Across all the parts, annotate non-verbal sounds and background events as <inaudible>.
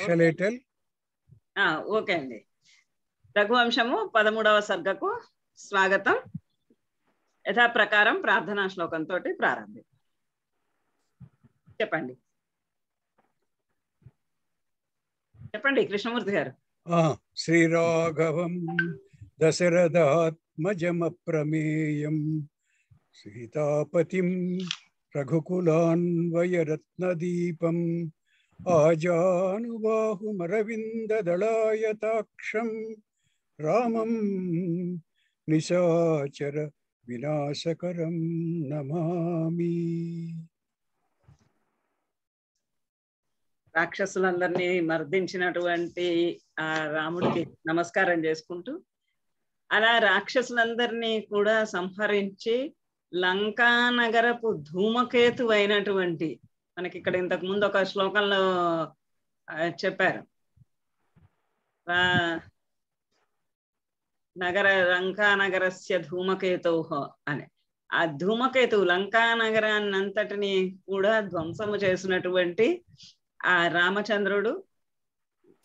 క్షణేటల్ okay అండి రఘువంశము పదమూడవ సర్గకు స్వాగతం యథాప్రకారం ప్రార్థనా శ్లోకంతో ప్రారంభి చెప్పండి చెప్పండి కృష్ణమూర్తి గారు శ్రీ రాఘవం దశరథాత్మజమప్రమేయం సీతాపతిం రఘుకులాన్వయరత్నదీపం आजानुबाहुमरविन्ददलायताक्षं రామం నిశాచర వినాశకరం నమామి రాక్షసులందరినీ మర్దించినటువంటి ఆ రాముడికి నమస్కారం చేసుకుంటూ అలా రాక్షసులందరినీ కూడా సంహరించి లంకా నగరపు ధూమకేతు అయినటువంటి మనకి ఇక్కడ ఇంతకు ముందు ఒక శ్లోకంలో చెప్పారు నగర లంకా నగరస్య ధూమకేతౌ అని ఆ ధూమకేతు అంతటిని కూడా ధ్వంసము చేసినటువంటి ఆ రామచంద్రుడు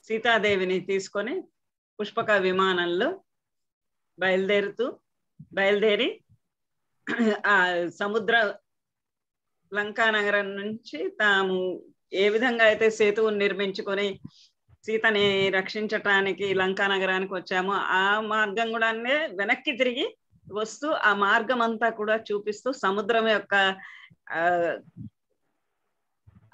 సీతాదేవిని తీసుకొని పుష్పక విమానంలో బయలుదేరుతూ బయలుదేరి ఆ సముద్ర లంకా నగరం నుంచి తాము ఏ విధంగా అయితే సేతువు నిర్మించుకొని సీతని రక్షించటానికి లంకా నగరానికి వచ్చామో ఆ మార్గం కూడా వెనక్కి తిరిగి వస్తూ ఆ మార్గం అంతా కూడా చూపిస్తూ సముద్రం యొక్క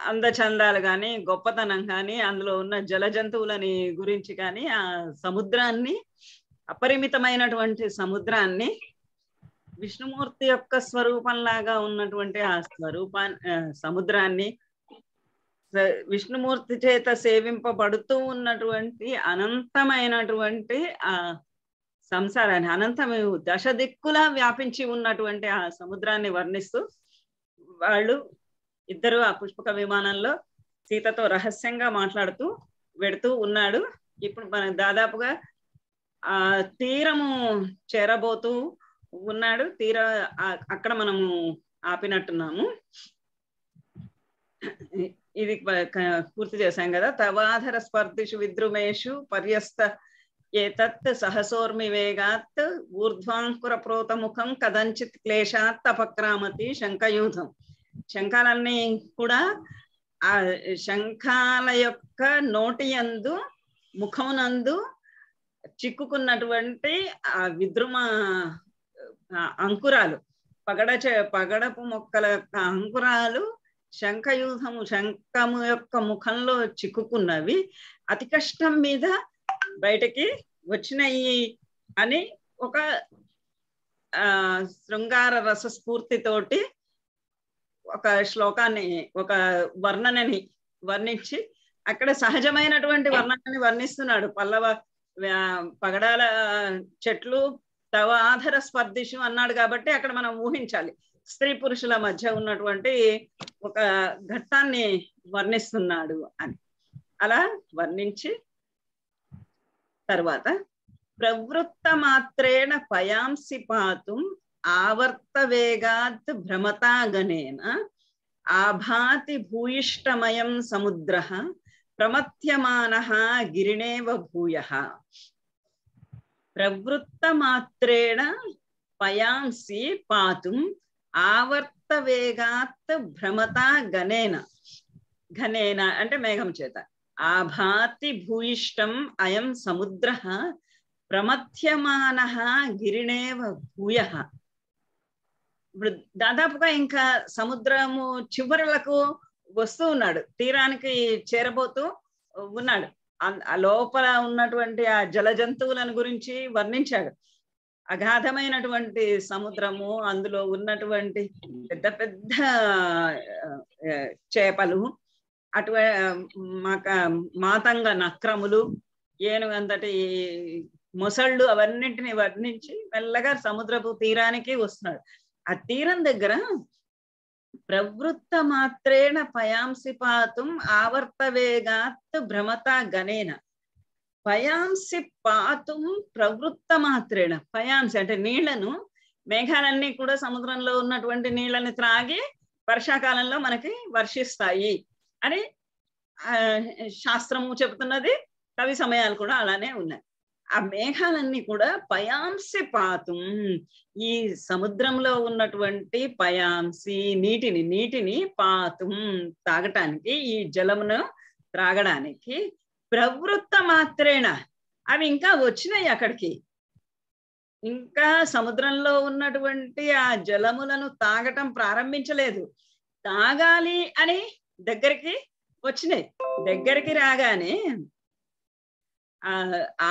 అందచందాలు కానీ గొప్పతనం కానీ అందులో ఉన్న జల జంతువులని గురించి కానీ ఆ సముద్రాన్ని అపరిమితమైనటువంటి సముద్రాన్ని విష్ణుమూర్తి యొక్క స్వరూపం లాగా ఉన్నటువంటి ఆ స్వరూపాన్ని సముద్రాన్ని విష్ణుమూర్తి చేత సేవింపబడుతూ ఉన్నటువంటి అనంతమైనటువంటి ఆ సంసారాన్ని అనంతమే దశ దిక్కులా వ్యాపించి ఉన్నటువంటి ఆ సముద్రాన్ని వర్ణిస్తూ వాళ్ళు ఇద్దరు ఆ పుష్పక విమానంలో సీతతో రహస్యంగా మాట్లాడుతూ వెడుతూ ఉన్నాడు ఇప్పుడు మనం దాదాపుగా ఆ తీరము చేరబోతూ ఉన్నాడు తీరా అక్కడ మనము ఆపినట్టున్నాము ఇది పూర్తి చేశాం కదా తవాధర స్పర్ధిషు విద్రుమేషు పర్యస్త ఏతత్ సహసోర్మి వేగాత్ ఊర్ధ్వాంకుర ప్రోతముఖం కదంచిత్ క్లేశాత్ అపక్రామతి శంఖయూధం శంఖాలన్నీ కూడా ఆ శంఖాల యొక్క నోటి అందు ముఖం నందు చిక్కుకున్నటువంటి ఆ విద్రుమ అంకురాలు పగడ పగడపు మొక్కల యొక్క అంకురాలు శంఖయూధము శంఖము యొక్క ముఖంలో చిక్కుకున్నవి అతి కష్టం మీద బయటకి వచ్చినాయి అని ఒక శృంగార రస స్ఫూర్తితోటి ఒక శ్లోకాన్ని ఒక వర్ణనని వర్ణించి అక్కడ సహజమైనటువంటి వర్ణనని వర్ణిస్తున్నాడు పల్లవ పగడాల చెట్లు తవ ఆధర స్పర్ధిషు అన్నాడు కాబట్టి అక్కడ మనం ఊహించాలి స్త్రీ పురుషుల మధ్య ఉన్నటువంటి ఒక ఘట్టాన్ని వర్ణిస్తున్నాడు అని అలా వర్ణించి తర్వాత ప్రవృత్త మాత్రేణ పయాంసి పాతుం వేగాత్ భ్రమతాగనేన ఆభాతి భూయిష్టమయం సముద్ర ప్రమథ్యమాన గిరిణేవ భూయ ప్రవృత్తమాత్రేణ పయాంసి పాతుం వేగాత్ భ్రమత గణేన ఘనేన అంటే మేఘం చేత ఆభాతి భూయిష్టం అయం సముద్ర ప్రమథ్యమాన గిరిణేవ భూయ దాదాపుగా ఇంకా సముద్రము చివరలకు వస్తూ ఉన్నాడు తీరానికి చేరబోతూ ఉన్నాడు లోపల ఉన్నటువంటి ఆ జల జంతువులను గురించి వర్ణించాడు అగాధమైనటువంటి సముద్రము అందులో ఉన్నటువంటి పెద్ద పెద్ద చేపలు అటు మాతంగ నక్రములు ఏనుగంతటి మొసళ్ళు అవన్నింటిని వర్ణించి మెల్లగా సముద్రపు తీరానికి వస్తున్నాడు ఆ తీరం దగ్గర ప్రవృత్త మాత్రేణ పయాంసి పాతుం ఆవర్తవేగాత్ భ్రమత గణేన పయాంసి పాతుం మాత్రేణ పయాంసి అంటే నీళ్లను మేఘాలన్నీ కూడా సముద్రంలో ఉన్నటువంటి నీళ్లను త్రాగి వర్షాకాలంలో మనకి వర్షిస్తాయి అని శాస్త్రము చెబుతున్నది కవి సమయాలు కూడా అలానే ఉన్నాయి ఆ మేఘాలన్నీ కూడా పయాంసి పాతం ఈ సముద్రంలో ఉన్నటువంటి పయాంసి నీటిని నీటిని పాతం తాగటానికి ఈ జలమును త్రాగడానికి ప్రవృత్త మాత్రేణ అవి ఇంకా వచ్చినాయి అక్కడికి ఇంకా సముద్రంలో ఉన్నటువంటి ఆ జలములను తాగటం ప్రారంభించలేదు తాగాలి అని దగ్గరికి వచ్చినాయి దగ్గరికి రాగానే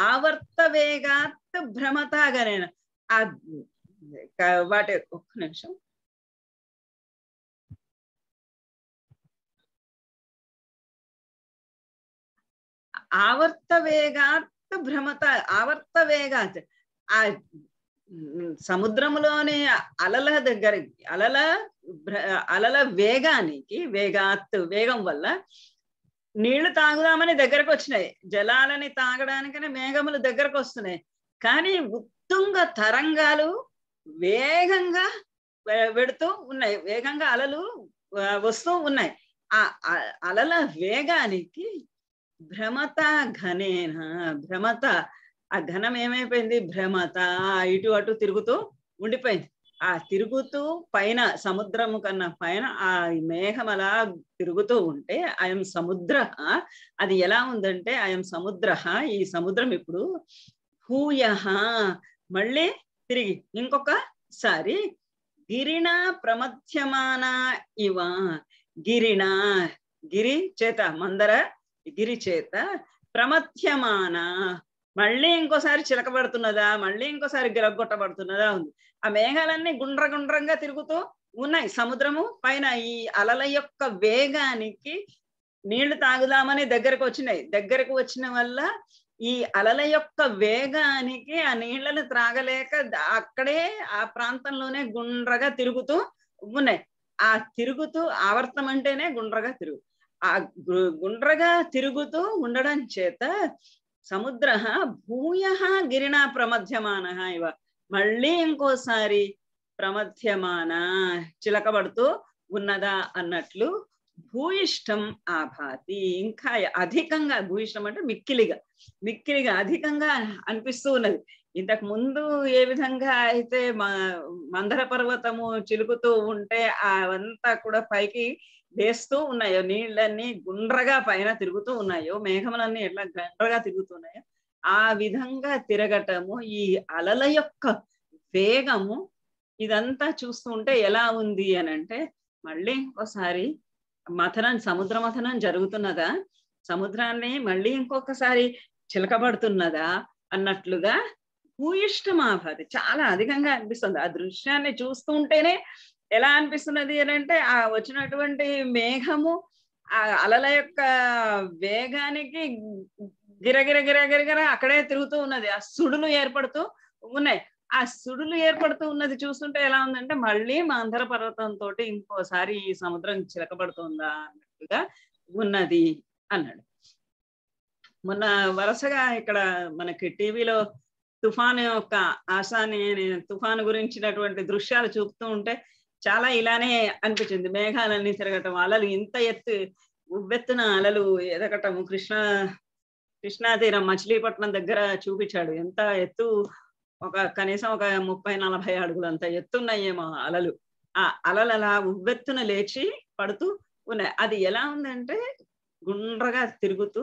ఆవర్త వేగాత్ భ్రమతాగరేణ వాటి ఒక్క నిమిషం ఆవర్త వేగాత్ భ్రమత ఆవర్త వేగాత్ ఆ సముద్రంలోని అలల దగ్గర అలల అలల వేగానికి వేగాత్ వేగం వల్ల నీళ్లు తాగుదామని దగ్గరకు వచ్చినాయి జలాలని తాగడానికనే మేఘములు దగ్గరకు వస్తున్నాయి కానీ ఉత్తుంగ తరంగాలు వేగంగా పెడుతూ ఉన్నాయి వేగంగా అలలు వస్తూ ఉన్నాయి ఆ అలల వేగానికి భ్రమత ఘనేన భ్రమత ఆ ఘనం ఏమైపోయింది భ్రమత ఇటు అటు తిరుగుతూ ఉండిపోయింది ఆ తిరుగుతూ పైన సముద్రము కన్నా పైన ఆ మేఘం అలా తిరుగుతూ ఉంటే అయం సముద్ర అది ఎలా ఉందంటే అయం సముద్ర ఈ సముద్రం ఇప్పుడు హూయ మళ్ళీ తిరిగి ఇంకొకసారి గిరిణ ప్రమధ్యమాన ఇవ గిరిణ గిరి చేత మందర గిరి చేత ప్రమధ్యమాన మళ్ళీ ఇంకోసారి చిలకబడుతున్నదా మళ్ళీ ఇంకోసారి గిరగొట్టబడుతున్నదా ఉంది ఆ మేఘాలన్నీ గుండ్ర గుండ్రంగా తిరుగుతూ ఉన్నాయి సముద్రము పైన ఈ అలల యొక్క వేగానికి నీళ్లు తాగుదామని దగ్గరకు వచ్చినాయి దగ్గరకు వచ్చిన వల్ల ఈ అలల యొక్క వేగానికి ఆ నీళ్లను త్రాగలేక అక్కడే ఆ ప్రాంతంలోనే గుండ్రగా తిరుగుతూ ఉన్నాయి ఆ తిరుగుతూ ఆవర్తం అంటేనే గుండ్రగా తిరుగు ఆ గుండ్రగా తిరుగుతూ ఉండడం చేత సముద్ర భూయ గిరినా ప్రమధ్యమాన ఇవ మళ్ళీ ఇంకోసారి ప్రమధ్యమాన చిలకబడుతూ ఉన్నదా అన్నట్లు భూయిష్టం ఆభాతి ఇంకా అధికంగా భూయిష్టం అంటే మిక్కిలిగా మిక్కిలిగా అధికంగా అనిపిస్తూ ఉన్నది ఇంతకు ముందు ఏ విధంగా అయితే మందర పర్వతము చిలుకుతూ ఉంటే అవంతా కూడా పైకి వేస్తూ ఉన్నాయో నీళ్ళన్నీ గుండ్రగా పైన తిరుగుతూ ఉన్నాయో మేఘములన్నీ ఎట్లా గుండ్రగా తిరుగుతున్నాయో ఆ విధంగా తిరగటము ఈ అలల యొక్క వేగము ఇదంతా చూస్తుంటే ఎలా ఉంది అని అంటే మళ్ళీ ఇంకోసారి మథనం సముద్ర మథనం జరుగుతున్నదా సముద్రాన్ని మళ్ళీ ఇంకొకసారి చిలకబడుతున్నదా అన్నట్లుగా భూయిష్టమాభాది చాలా అధికంగా అనిపిస్తుంది ఆ దృశ్యాన్ని చూస్తుంటేనే ఎలా అనిపిస్తున్నది అని అంటే ఆ వచ్చినటువంటి మేఘము ఆ అలల యొక్క వేగానికి గిరగిర గిరగిరగిర అక్కడే తిరుగుతూ ఉన్నది ఆ సుడులు ఏర్పడుతూ ఉన్నాయి ఆ సుడులు ఏర్పడుతూ ఉన్నది చూస్తుంటే ఎలా ఉందంటే మళ్ళీ మాంధర పర్వతం తోటి ఇంకోసారి ఈ సముద్రం చిలకబడుతుందా అన్నట్టుగా ఉన్నది అన్నాడు మొన్న వరుసగా ఇక్కడ మనకి టీవీలో తుఫాను యొక్క ఆశాని తుఫాను గురించినటువంటి దృశ్యాలు చూపుతూ ఉంటే చాలా ఇలానే అనిపించింది మేఘాలన్నీ తిరగటం అలలు ఇంత ఎత్తు ఉవ్వెత్తున అలలు ఎదగటము కృష్ణ కృష్ణాతీరం మచిలీపట్నం దగ్గర చూపించాడు ఎంత ఎత్తు ఒక కనీసం ఒక ముప్పై నలభై అడుగులు అంత ఎత్తున్నాయేమో అలలు ఆ అలలు అలా ఉవ్వెత్తున లేచి పడుతూ ఉన్నాయి అది ఎలా ఉందంటే గుండ్రగా తిరుగుతూ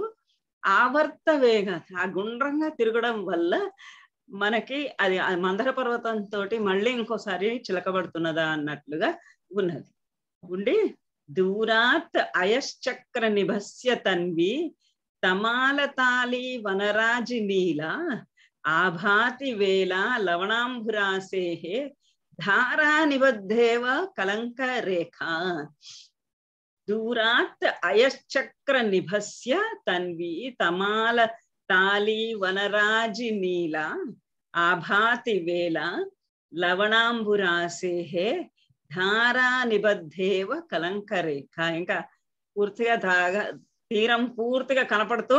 ఆవర్త వేగ ఆ గుండ్రంగా తిరగడం వల్ల మనకి అది మందర పర్వతంతో మళ్ళీ ఇంకోసారి చిలకబడుతున్నదా అన్నట్లుగా ఉన్నది ఉండి దూరాత్ అయశ్చక్ర నిభస్య తన్వి तमालताली वनराज लीला आभाति वेला धारा कलंक रेखा दूरात अयश्चक्र निभस्य तन्वी तमाल ताली वनराजि नीला आभाति वेला లవణాంబురాసేహ ధారా నిబద్ధేవ కలంకరేఖ ఇంకా పూర్తిగా ధాగా తీరం పూర్తిగా కనపడుతూ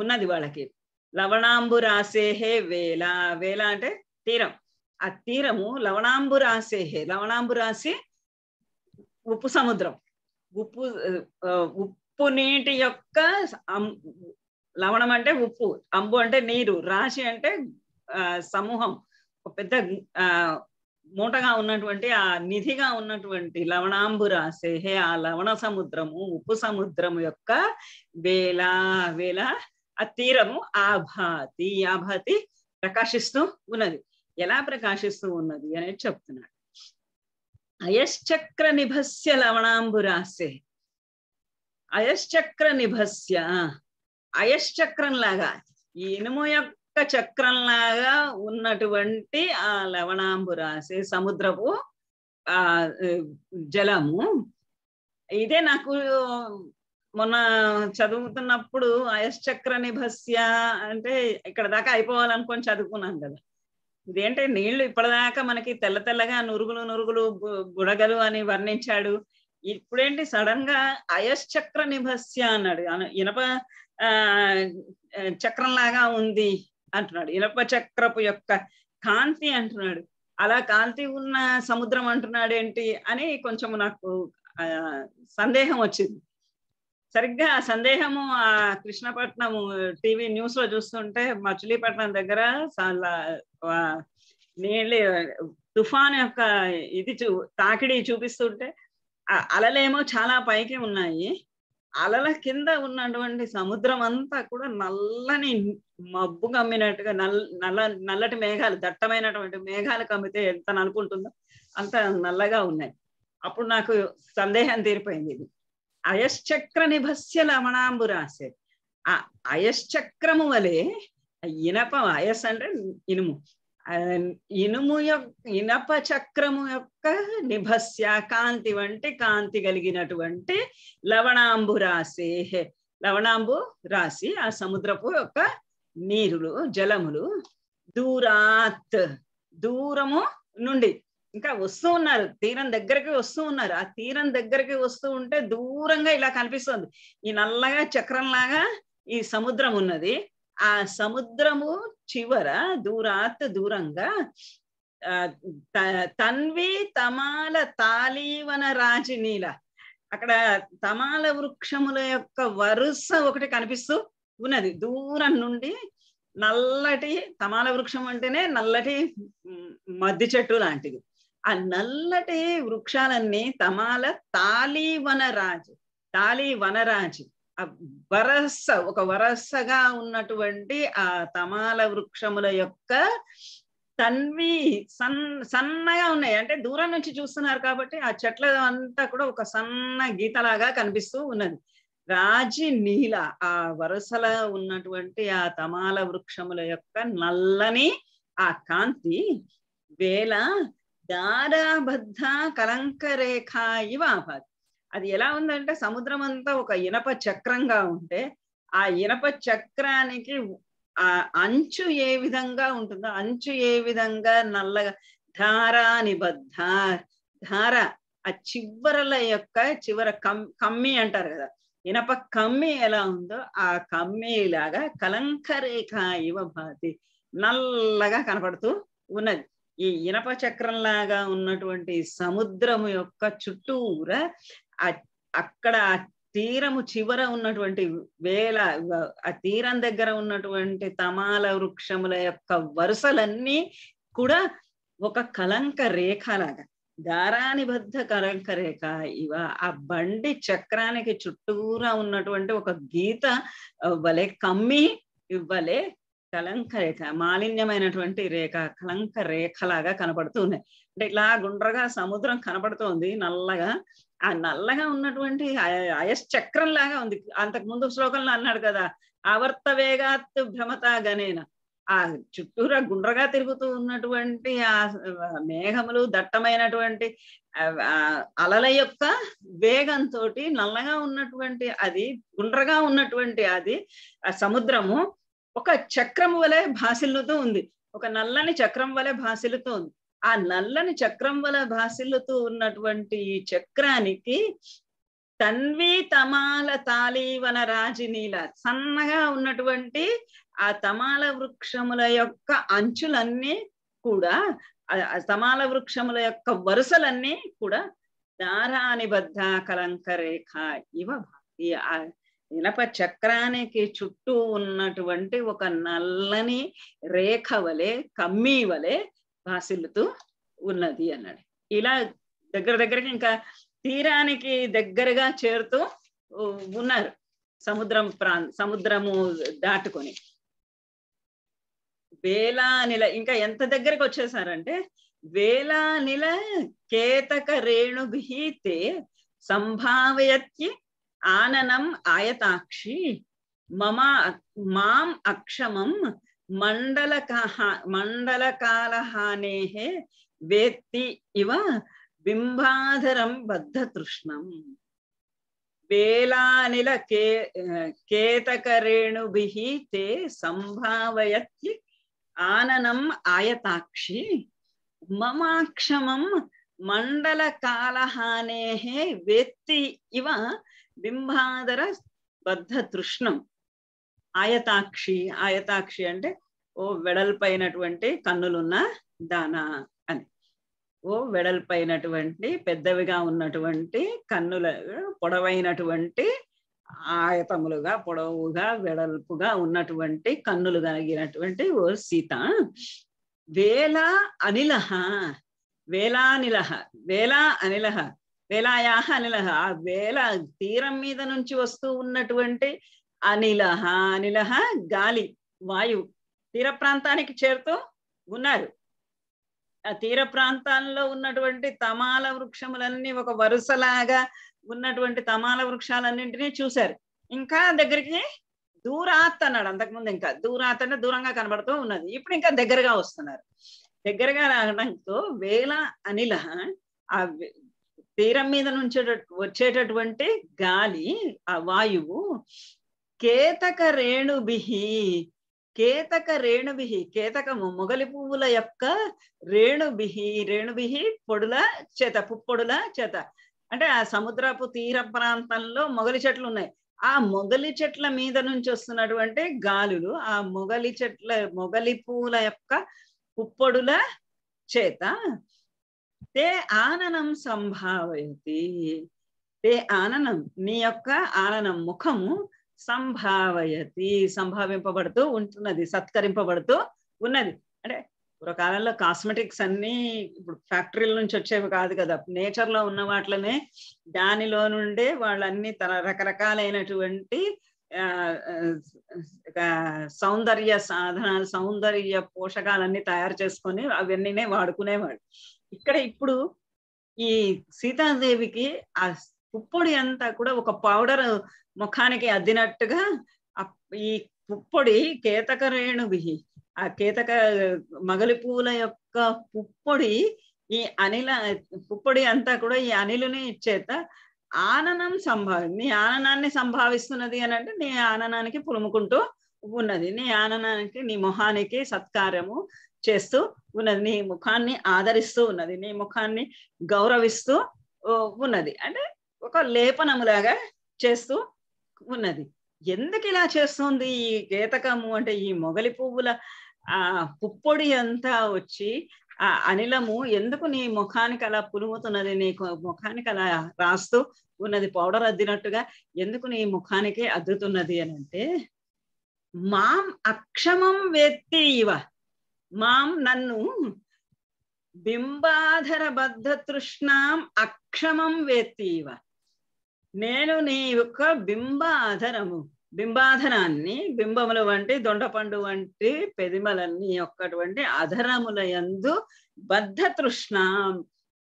ఉన్నది వాళ్ళకి లవణాంబు రాసేహే వేళ వేళ అంటే తీరం ఆ తీరము లవణాంబు రాసేహే లవణాంబు రాసి ఉప్పు సముద్రం ఉప్పు ఉప్పు నీటి యొక్క లవణం అంటే ఉప్పు అంబు అంటే నీరు రాశి అంటే సమూహం పెద్ద మూటగా ఉన్నటువంటి ఆ నిధిగా ఉన్నటువంటి లవణాంబురాసే హే ఆ లవణ సముద్రము ఉప్పు సముద్రము యొక్క వేలా వేళ ఆ తీరము ఆభాతి ఆభాతి ప్రకాశిస్తూ ఉన్నది ఎలా ప్రకాశిస్తూ ఉన్నది అని చెప్తున్నాడు అయశ్చక్ర నిభస్య లవణాంబురాసే అయశ్చక్ర నిభస్య అయశ్చక్రం లాగా ఇనుము యొక్క చక్రం చక్రంలాగా ఉన్నటువంటి ఆ లవణాంబు రాసి సముద్రపు ఆ జలము ఇదే నాకు మొన్న చదువుతున్నప్పుడు అయశ్చక్ర నిభస్య అంటే ఇక్కడ దాకా అయిపోవాలనుకొని చదువుకున్నాను కదా ఇదేంటే నీళ్లు ఇప్పటిదాకా మనకి తెల్ల తెల్లగా నురుగులు నురుగులు బుడగలు అని వర్ణించాడు ఇప్పుడేంటి సడన్ గా అయశ్చక్ర నిభస్య అన్నాడు ఇనప ఆ చక్రంలాగా ఉంది అంటున్నాడు ఇనప చక్రపు యొక్క కాంతి అంటున్నాడు అలా కాంతి ఉన్న సముద్రం అంటున్నాడు ఏంటి అని కొంచెం నాకు సందేహం వచ్చింది సరిగ్గా ఆ సందేహము ఆ కృష్ణపట్నం టీవీ న్యూస్ లో చూస్తుంటే మచిలీపట్నం దగ్గర చాలా నీళ్ళు తుఫాన్ యొక్క ఇది చూ తాకిడి చూపిస్తుంటే అలలేమో చాలా పైకి ఉన్నాయి అలల కింద ఉన్నటువంటి సముద్రం అంతా కూడా నల్లని మబ్బు కమ్మినట్టుగా నల్ నల్ల నల్లటి మేఘాలు దట్టమైనటువంటి మేఘాలు కమ్మితే ఎంత నలుపుంటుందో అంత నల్లగా ఉన్నాయి అప్పుడు నాకు సందేహం తీరిపోయింది ఇది అయశ్చక్ర నిభస్య లవణాంబు రాసే ఆ అయశ్చక్రము వలె ఇనప అయస్ అంటే ఇనుము ఇనుము ఇనప చక్రము యొక్క నిభస్య కాంతి వంటి కాంతి కలిగినటువంటి లవణాంబు రాసే లవణాంబు రాసి ఆ సముద్రపు యొక్క నీరులు జలములు దూరాత్ దూరము నుండి ఇంకా వస్తూ ఉన్నారు తీరం దగ్గరికి వస్తూ ఉన్నారు ఆ తీరం దగ్గరికి వస్తూ ఉంటే దూరంగా ఇలా కనిపిస్తుంది ఈ నల్లగా చక్రంలాగా ఈ సముద్రం ఉన్నది ఆ సముద్రము చివర దూరాత్ దూరంగా తన్వి తమాల తాలీవన రాజనీల అక్కడ తమాల వృక్షముల యొక్క వరుస ఒకటి కనిపిస్తూ ఉన్నది దూరం నుండి నల్లటి తమాల వృక్షం అంటేనే నల్లటి మద్ది చెట్టు లాంటిది ఆ నల్లటి వృక్షాలన్నీ తమాల తాళీ వనరాజు తాళీ వనరాజు వరస ఒక వరసగా ఉన్నటువంటి ఆ తమాల వృక్షముల యొక్క తన్వి సన్ సన్నగా ఉన్నాయి అంటే దూరం నుంచి చూస్తున్నారు కాబట్టి ఆ చెట్ల అంతా కూడా ఒక సన్న గీతలాగా కనిపిస్తూ ఉన్నది రాజి నీల ఆ వరసలో ఉన్నటువంటి ఆ తమాల వృక్షముల యొక్క నల్లని ఆ కాంతి వేళ దారాబద్ధ కలంకరేఖ ఇవ అది ఎలా ఉందంటే సముద్రం అంతా ఒక ఇనప చక్రంగా ఉంటే ఆ ఇనప చక్రానికి ఆ అంచు ఏ విధంగా ఉంటుందో అంచు ఏ విధంగా నల్లగా ధారా నిబద్ధ ధార ఆ చివరల యొక్క చివర కమ్ కమ్మి అంటారు కదా ఇనప కమ్మి ఎలా ఉందో ఆ కమ్మిలాగా కలంకరేఖ ఇవ భాతి నల్లగా కనపడుతూ ఉన్నది ఈ ఇనప చక్రంలాగా ఉన్నటువంటి సముద్రము యొక్క చుట్టూర అక్కడ తీరము చివర ఉన్నటువంటి వేల ఆ తీరం దగ్గర ఉన్నటువంటి తమాల వృక్షముల యొక్క వరుసలన్నీ కూడా ఒక కలంక లాగా దారానిబద్ధ కలంక రేఖ ఇవ ఆ బండి చక్రానికి చుట్టూరా ఉన్నటువంటి ఒక గీత వలె కమ్మి ఇవ్వలే కలంకరేఖ మాలిన్యమైనటువంటి రేఖ కలంక రేఖలాగా కనపడుతూ ఉన్నాయి అంటే ఇట్లా గుండ్రగా సముద్రం కనపడుతోంది నల్లగా ఆ నల్లగా ఉన్నటువంటి అయస్ చక్రం లాగా ఉంది అంతకు ముందు శ్లోకంలో అన్నాడు కదా ఆవర్త వేగాత్ భ్రమత గనేన ఆ చుట్టూరా గుండ్రగా తిరుగుతూ ఉన్నటువంటి ఆ మేఘములు దట్టమైనటువంటి అలల యొక్క వేగంతో నల్లగా ఉన్నటువంటి అది గుండ్రగా ఉన్నటువంటి అది సముద్రము ఒక చక్రం వలె భాసిల్లుతూ ఉంది ఒక నల్లని చక్రం వలె భాసిల్లుతూ ఉంది ఆ నల్లని చక్రం వల భాసిల్లుతూ ఉన్నటువంటి ఈ చక్రానికి తన్వి తమాల తాళీవన రాజినీల సన్నగా ఉన్నటువంటి ఆ తమాల వృక్షముల యొక్క అంచులన్నీ కూడా తమాల వృక్షముల యొక్క వరుసలన్నీ కూడా దారానిబద్ధ కలంకరేఖ ఇవ భాతి ఇనప చక్రానికి చుట్టూ ఉన్నటువంటి ఒక నల్లని రేఖ వలె కమ్మీ వలె భాసిల్లుతూ ఉన్నది అన్నాడు ఇలా దగ్గర దగ్గరకి ఇంకా తీరానికి దగ్గరగా చేరుతూ ఉన్నారు సముద్రం ప్రాం సముద్రము దాటుకొని వేలానిల ఇంకా ఎంత దగ్గరకు వచ్చేసారంటే వేలానిల కేతక రేణుభి సంభావయత్కి आननम् आयताक्षी मम माम् अक्षमं मण्डलकः मण्डलकालहानेः वेत्ति इव बिम्बाधरं बद्धतृष्णम् बेलानिल के केतकरेणुभिः ते सम्भावयत्य आननम आयताक्षी मंडल मण्डलकालहानेः वेत्ति इव బింబాధర బద్ధ తృష్ణం ఆయతాక్షి ఆయతాక్షి అంటే ఓ వెడల్పైనటువంటి కన్నులున్న దాన అని ఓ వెడల్పైనటువంటి పెద్దవిగా ఉన్నటువంటి కన్నుల పొడవైనటువంటి ఆయతములుగా పొడవుగా వెడల్పుగా ఉన్నటువంటి కన్నులు కలిగినటువంటి ఓ సీత వేలా అనిలహ వేలానిలహ వేలా అనిలహ వేలాయాహ అనిలహ ఆ వేల తీరం మీద నుంచి వస్తూ ఉన్నటువంటి అనిలహ అనిలహ గాలి వాయువు తీర ప్రాంతానికి చేరుతూ ఉన్నారు ఆ తీర ప్రాంతాల్లో ఉన్నటువంటి తమాల వృక్షములన్నీ ఒక వరుసలాగా ఉన్నటువంటి తమాల వృక్షాలన్నింటినీ చూశారు ఇంకా దగ్గరికి దూరాత్ అన్నాడు అంతకుముందు ఇంకా దూరాత్ అంటే దూరంగా కనబడుతూ ఉన్నది ఇప్పుడు ఇంకా దగ్గరగా వస్తున్నారు దగ్గరగా రావడంతో వేల అనిల ఆ తీరం మీద నుంచి వచ్చేటటువంటి గాలి ఆ వాయువు కేతక రేణుబిహి కేతక రేణుభిహి కేతకము మొగలి పువ్వుల యొక్క రేణుబిహి రేణుభిహి పొడుల చేత పుప్పొడుల చేత అంటే ఆ సముద్రపు తీర ప్రాంతంలో మొగలి చెట్లు ఉన్నాయి ఆ మొగలి చెట్ల మీద నుంచి వస్తున్నటువంటి గాలులు ఆ మొగలి చెట్ల మొగలి పువ్వుల యొక్క పుప్పొడుల చేత తే ఆననం సంభావయతి తే ఆననం నీ యొక్క ఆననం ముఖము సంభావయతి సంభావింపబడుతూ ఉంటున్నది సత్కరింపబడుతూ ఉన్నది అంటే పూర్వకాలంలో కాస్మెటిక్స్ అన్ని ఇప్పుడు ఫ్యాక్టరీల నుంచి వచ్చేవి కాదు కదా నేచర్ లో ఉన్న వాటిలోనే దానిలో నుండే వాళ్ళన్ని తన రకరకాలైనటువంటి సౌందర్య సాధనాలు సౌందర్య పోషకాలన్నీ తయారు చేసుకొని అవన్నీనే వాడుకునేవాడు ఇక్కడ ఇప్పుడు ఈ సీతాదేవికి ఆ పుప్పొడి అంతా కూడా ఒక పౌడర్ ముఖానికి అద్దినట్టుగా ఈ పుప్పొడి కేతకరేణువి ఆ కేతక మగలి పువ్వుల యొక్క పుప్పొడి ఈ అనిల పుప్పొడి అంతా కూడా ఈ అనిలుని చేత ఆననం సంభావి నీ ఆననాన్ని సంభావిస్తున్నది అని అంటే నీ ఆననానికి పులుముకుంటూ ఉన్నది నీ ఆననానికి నీ మొహానికి సత్కారము చేస్తూ ఉన్నది నీ ముఖాన్ని ఆదరిస్తూ ఉన్నది నీ ముఖాన్ని గౌరవిస్తూ ఉన్నది అంటే ఒక లేపనములాగా చేస్తూ ఉన్నది ఎందుకు ఇలా చేస్తుంది ఈ కేతకము అంటే ఈ మొగలి పువ్వుల ఆ పుప్పొడి అంతా వచ్చి ఆ అనిలము ఎందుకు నీ ముఖానికి అలా పులుముతున్నది నీ ముఖానికి అలా రాస్తూ ఉన్నది పౌడర్ అద్దినట్టుగా ఎందుకు నీ ముఖానికి అద్దుతున్నది అని అంటే మాం అక్షమం వేత్తి ఇవ మాం నన్ను బింబాధర బద్ధ తృష్ణాం అక్షమం వేత్తీవ నేను నీ యొక్క బింబాధరము బింబాధనాన్ని బింబములు వంటి దొండపండు వంటి పెదిమలన్నీ ఒక్కటువంటి అధరముల ఎందు బద్ధ తృష్ణాం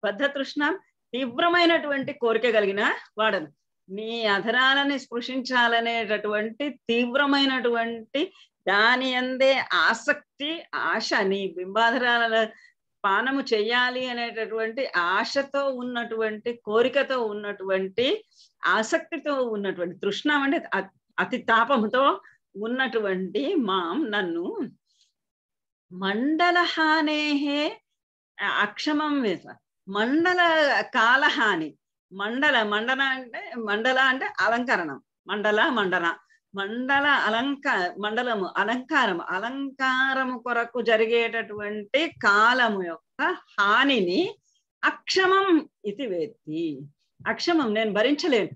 బద్ధ తృష్ణాం తీవ్రమైనటువంటి కోరిక కలిగిన వాడను నీ అధరాలని స్పృశించాలనేటటువంటి తీవ్రమైనటువంటి దాని అందే ఆసక్తి ఆశ నీ బింబాధరాల పానము చెయ్యాలి అనేటటువంటి ఆశతో ఉన్నటువంటి కోరికతో ఉన్నటువంటి ఆసక్తితో ఉన్నటువంటి తృష్ణ అంటే అతి తాపముతో ఉన్నటువంటి మాం నన్ను మండలహానేహే అక్షమం వేస మండల కాలహాని మండల మండల అంటే మండల అంటే అలంకరణం మండల మండల మండల అలంకార మండలము అలంకారము అలంకారము కొరకు జరిగేటటువంటి కాలము యొక్క హానిని అక్షమం ఇది వేత్తి అక్షమం నేను భరించలేను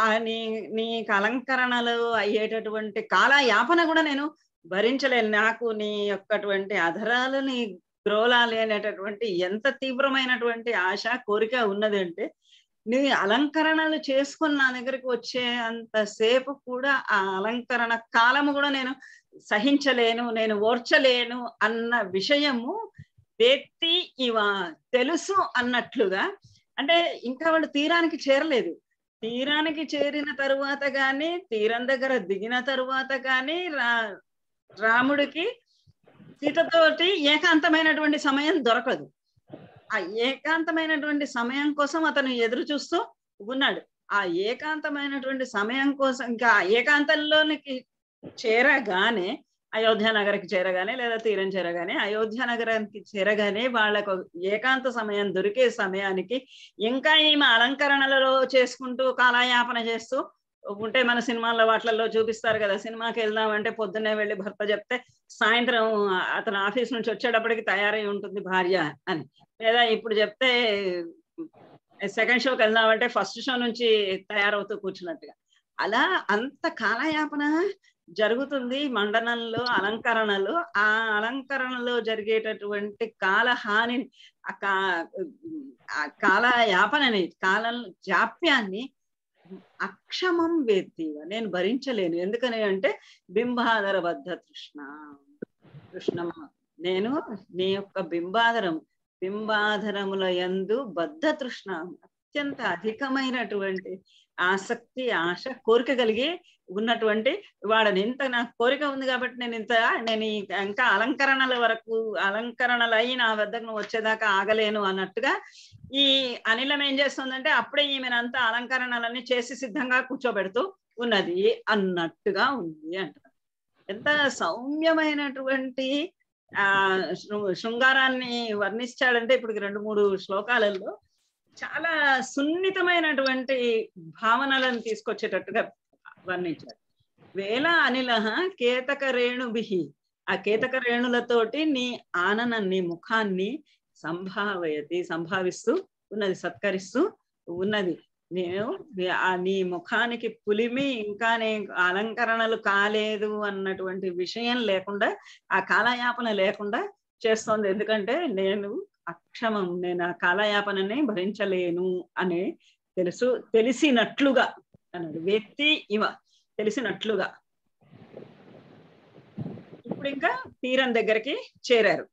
ఆ నీ నీకు అలంకరణలు అయ్యేటటువంటి కాలయాపన కూడా నేను భరించలేను నాకు నీ యొక్కటువంటి అధరాలు నీ గ్రోలాలు అనేటటువంటి ఎంత తీవ్రమైనటువంటి ఆశ కోరిక ఉన్నది అంటే నీ అలంకరణలు చేసుకుని నా దగ్గరికి వచ్చే అంతసేపు కూడా ఆ అలంకరణ కాలము కూడా నేను సహించలేను నేను ఓర్చలేను అన్న విషయము వ్యక్తి ఇవ తెలుసు అన్నట్లుగా అంటే ఇంకా వాళ్ళు తీరానికి చేరలేదు తీరానికి చేరిన తరువాత కానీ తీరం దగ్గర దిగిన తరువాత కానీ రా రాముడికి సీతతోటి ఏకాంతమైనటువంటి సమయం దొరకదు ఆ ఏకాంతమైనటువంటి సమయం కోసం అతను ఎదురు చూస్తూ ఉన్నాడు ఆ ఏకాంతమైనటువంటి సమయం కోసం ఇంకా ఏకాంతంలోనికి చేరగానే అయోధ్య నగరికి చేరగానే లేదా తీరం చేరగానే అయోధ్య నగరానికి చేరగానే వాళ్ళకు ఏకాంత సమయం దొరికే సమయానికి ఇంకా ఈమె అలంకరణలలో చేసుకుంటూ కాలయాపన చేస్తూ ఉంటే మన సినిమాల్లో వాటిల్లో చూపిస్తారు కదా సినిమాకి వెళ్దామంటే పొద్దున్నే వెళ్ళి భర్త చెప్తే సాయంత్రం అతను ఆఫీస్ నుంచి వచ్చేటప్పటికి తయారై ఉంటుంది భార్య అని లేదా ఇప్పుడు చెప్తే సెకండ్ షోకి వెళ్దామంటే ఫస్ట్ షో నుంచి తయారవుతూ కూర్చున్నట్టుగా అలా అంత కాలయాపన జరుగుతుంది మండలంలో అలంకరణలు ఆ అలంకరణలో జరిగేటటువంటి కాలహాని కాల యాపనని కాలం జాప్యాన్ని అక్షమం వేత్తివ నేను భరించలేను ఎందుకని అంటే బింబాధర వద్ద కృష్ణ కృష్ణమ్మ నేను నీ యొక్క బింబాధరం బింబాధరముల ఎందు బద్ధ తృష్ణ అత్యంత అధికమైనటువంటి ఆసక్తి ఆశ కోరిక కలిగి ఉన్నటువంటి వాడని ఇంత నాకు కోరిక ఉంది కాబట్టి నేను ఇంత నేను ఇంకా అలంకరణల వరకు అలంకరణలయ్యి నా వద్దకు నువ్వు వచ్చేదాకా ఆగలేను అన్నట్టుగా ఈ అనిలం ఏం చేస్తుందంటే అప్పుడే ఈమెనంతా అలంకరణలన్నీ చేసి సిద్ధంగా కూర్చోబెడుతూ ఉన్నది అన్నట్టుగా ఉంది అంటారు ఎంత సౌమ్యమైనటువంటి ఆ శృంగారాన్ని వర్ణించాడంటే ఇప్పుడు రెండు మూడు శ్లోకాలలో చాలా సున్నితమైనటువంటి భావనలను తీసుకొచ్చేటట్టుగా వర్ణించారు వేళ అనిలహ కేతక రేణుభి ఆ కేతక రేణులతోటి నీ ఆననాన్ని ముఖాన్ని సంభావయతి సంభావిస్తూ ఉన్నది సత్కరిస్తూ ఉన్నది నేను ఆ నీ ముఖానికి పులిమి ఇంకా నే అలంకరణలు కాలేదు అన్నటువంటి విషయం లేకుండా ఆ కాలయాపన లేకుండా చేస్తోంది ఎందుకంటే నేను అక్షమం నేను ఆ కాలయాపనని భరించలేను అనే తెలుసు తెలిసినట్లుగా అన్నాడు వ్యక్తి ఇవ తెలిసినట్లుగా ఇప్పుడు ఇంకా తీరం దగ్గరికి చేరారు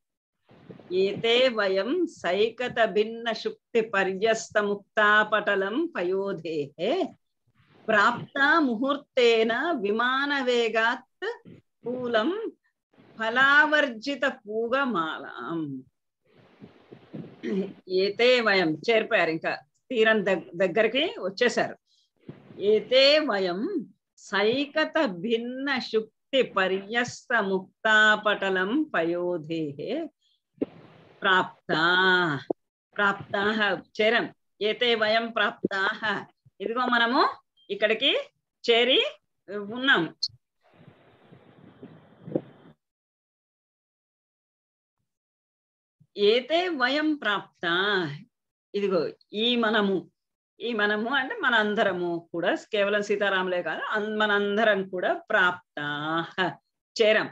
ఏతే వయం సైకత భిన్న శుక్తి పర్యస్త ముక్తాపటలం పయోధేహే ప్రాప్త ముహూర్తేన వేగాత్ పూలం ఫలావర్జిత పూగమాలాం ఏతే వయం చేరిపోయారు ఇంకా తీరం దగ్గరికి వచ్చేసారు ఏతే వయం సైకత భిన్న శుక్తి పర్యస్త ముక్తాపటలం పయోధే ప్రాప్తా ప్రాప్తా చేరం ఏతే వయం ప్రాప్తా ఇదిగో మనము ఇక్కడికి చేరి ఉన్నాం ఏతే వయం ప్రాప్త ఇదిగో ఈ మనము ఈ మనము అంటే మనందరము కూడా కేవలం సీతారాములే కాదు మనందరం కూడా ప్రాప్త చేరాం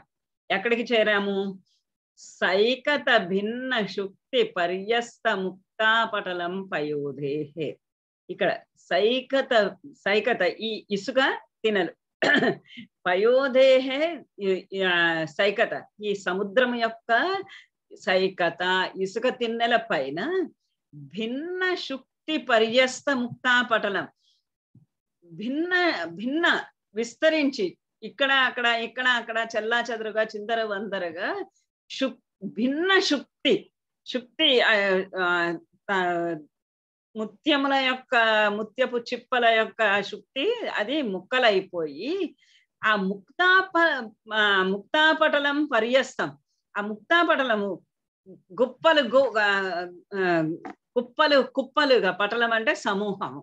ఎక్కడికి చేరాము సైకత భిన్న శుక్తి పర్యస్త ముక్తాపటలం పయోధేహే ఇక్కడ సైకత సైకత ఈ ఇసుక తినలు పయోధేహే సైకత ఈ సముద్రం యొక్క సైకత ఇసుక తిన్నెల పైన భిన్న శుక్తి పర్యస్త ముక్తాపటలం భిన్న భిన్న విస్తరించి ఇక్కడ అక్కడ ఇక్కడ అక్కడ చెల్లా చెదరుగా చిందర వందరగా శుక్ భిన్న శుక్తి శుక్తి ముత్యముల యొక్క ముత్యపు చిప్పల యొక్క శుక్తి అది ముక్కలైపోయి ఆ ముక్తాప ముక్తాపటలం పర్యస్తం ఆ ముక్తాపటలము గుప్పలు కుప్పలు కుప్పలుగా పటలం అంటే సమూహము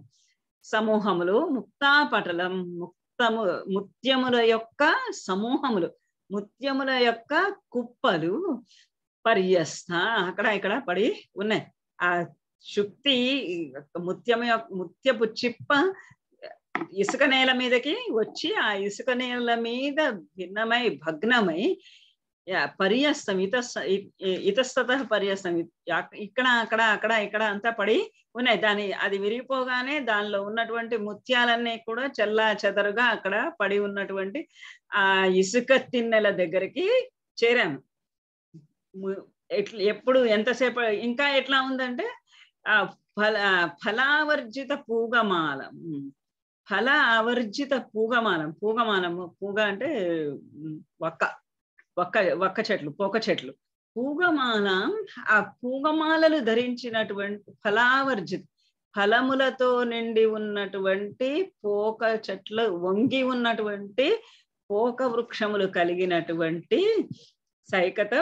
సమూహములు ముక్తాపటలం ముక్తము ముత్యముల యొక్క సమూహములు ముత్యముల యొక్క కుప్పలు పర్యస్థ అక్కడ ఇక్కడ పడి ఉన్నాయి ఆ శుక్తి ముత్యము యొక్క ముత్యపు చిప్ప ఇసుక నేల మీదకి వచ్చి ఆ ఇసుక నేల మీద భిన్నమై భగ్నమై పర్యస్తం ఇత ఇతస్తత పర్యస్తం ఇక్కడ అక్కడ అక్కడ ఇక్కడ అంతా పడి ఉన్నాయి దాని అది విరిగిపోగానే దానిలో ఉన్నటువంటి ముత్యాలన్నీ కూడా చెల్లా చెదరుగా అక్కడ పడి ఉన్నటువంటి ఆ ఇసుక తిన్నెల దగ్గరికి చేరాము ఎట్లా ఎప్పుడు ఎంతసేపు ఇంకా ఎట్లా ఉందంటే ఆ ఫల ఫలావర్జిత పూగమాలం ఫల ఆవర్జిత పూగమాలం పూగమాలం పూగ అంటే ఒక్క వక్క వక్క చెట్లు పోక చెట్లు పూగమాల ఆ పూగమాలలు ధరించినటువంటి ఫలావర్జిత్ ఫలములతో నిండి ఉన్నటువంటి పోక చెట్లు వంగి ఉన్నటువంటి పోక వృక్షములు కలిగినటువంటి సైకత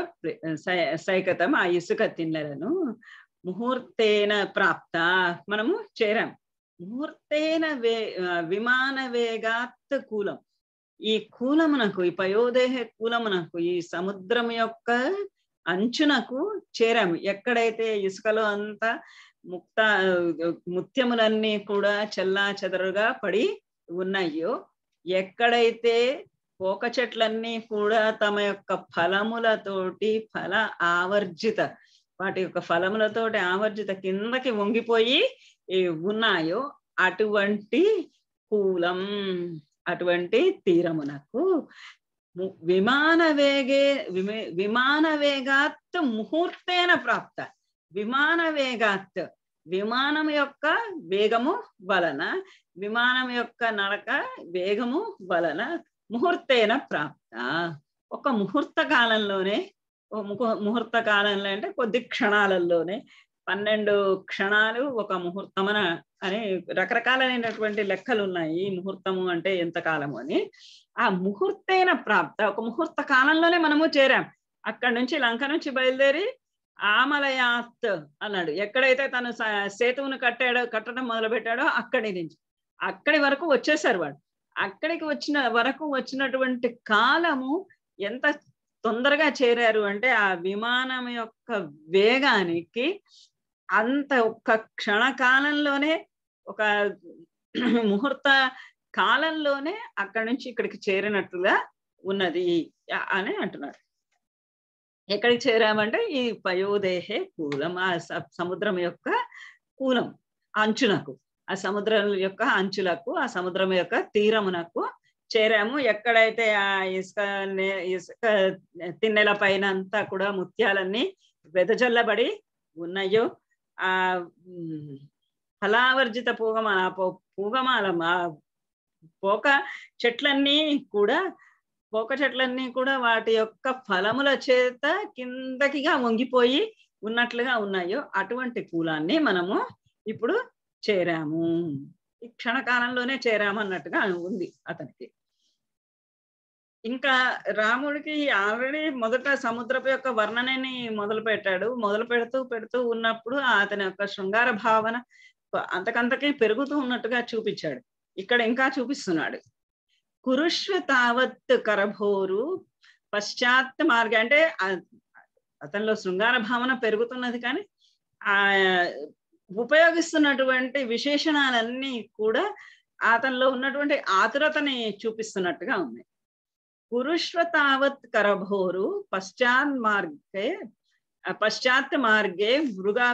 సైకతం ఆ ఇసుక తిన్నెలను ముహూర్తేన ప్రాప్త మనము చేరాం ముహూర్తేన వే విమాన వేగాత్ కూలం ఈ కూలమునకు ఈ పయోదేహ కూలమునకు ఈ సముద్రం యొక్క అంచునకు చేరాము ఎక్కడైతే ఇసుకలో అంతా ముక్త ముత్యములన్నీ కూడా చెల్లా చెదరుగా పడి ఉన్నాయో ఎక్కడైతే పోక చెట్లన్నీ కూడా తమ యొక్క ఫలములతోటి ఫల ఆవర్జిత వాటి యొక్క ఫలములతోటి ఆవర్జిత కిందకి వంగిపోయి ఉన్నాయో అటువంటి కూలం అటువంటి తీరమునకు విమాన వేగే విమాన వేగాత్ ముహూర్తేన ప్రాప్త విమాన వేగాత్ విమానం యొక్క వేగము వలన విమానం యొక్క నడక వేగము వలన ముహూర్తేన ప్రాప్త ఒక ముహూర్త కాలంలోనే ముహూర్త కాలంలో అంటే కొద్ది క్షణాలలోనే పన్నెండు క్షణాలు ఒక ముహూర్తమన అని రకరకాలైనటువంటి లెక్కలు ఉన్నాయి ఈ ముహూర్తము అంటే ఎంత కాలము అని ఆ ముహూర్తైన ప్రాప్త ఒక ముహూర్త కాలంలోనే మనము చేరాం అక్కడ నుంచి లంక నుంచి బయలుదేరి ఆమలయాత్ అన్నాడు ఎక్కడైతే తను సేతువును కట్టాడో కట్టడం మొదలు పెట్టాడో అక్కడి నుంచి అక్కడి వరకు వచ్చేసారు వాడు అక్కడికి వచ్చిన వరకు వచ్చినటువంటి కాలము ఎంత తొందరగా చేరారు అంటే ఆ విమానం యొక్క వేగానికి అంత ఒక్క క్షణ కాలంలోనే ఒక <clears throat> ముహూర్త కాలంలోనే అక్కడి నుంచి ఇక్కడికి చేరినట్టుగా ఉన్నది అని అంటున్నారు ఎక్కడికి చేరామంటే ఈ పయోదేహే కూలం ఆ సముద్రం యొక్క కూలం అంచునకు ఆ సముద్రం యొక్క అంచులకు ఆ సముద్రం యొక్క తీరమునకు చేరాము ఎక్కడైతే ఆ ఇసుక ఇసుక తిన్నెల పైన అంతా కూడా ముత్యాలన్నీ వెదజల్లబడి ఉన్నాయో ఆ ఫలావర్జిత పూగమాల పూగమాల పోక చెట్లన్నీ కూడా పోక చెట్లన్నీ కూడా వాటి యొక్క ఫలముల చేత కిందకిగా వంగిపోయి ఉన్నట్లుగా ఉన్నాయో అటువంటి పూలాన్ని మనము ఇప్పుడు చేరాము ఈ క్షణకాలంలోనే చేరామన్నట్టుగా ఉంది అతనికి ఇంకా రాముడికి ఆల్రెడీ మొదట సముద్రపు యొక్క వర్ణనని మొదలు పెట్టాడు మొదలు పెడుతూ పెడుతూ ఉన్నప్పుడు అతని యొక్క శృంగార భావన అంతకంతకీ పెరుగుతూ ఉన్నట్టుగా చూపించాడు ఇక్కడ ఇంకా చూపిస్తున్నాడు కురుష్వ తావత్ కరభోరు పశ్చాత్త మార్గ అంటే అతనిలో శృంగార భావన పెరుగుతున్నది కానీ ఆ ఉపయోగిస్తున్నటువంటి విశేషణాలన్నీ కూడా అతనిలో ఉన్నటువంటి ఆతురతని చూపిస్తున్నట్టుగా ఉన్నాయి कुरुष्व तावत् करभोरु पश्चान् मार्गे पश्चात् मार्गे मृगा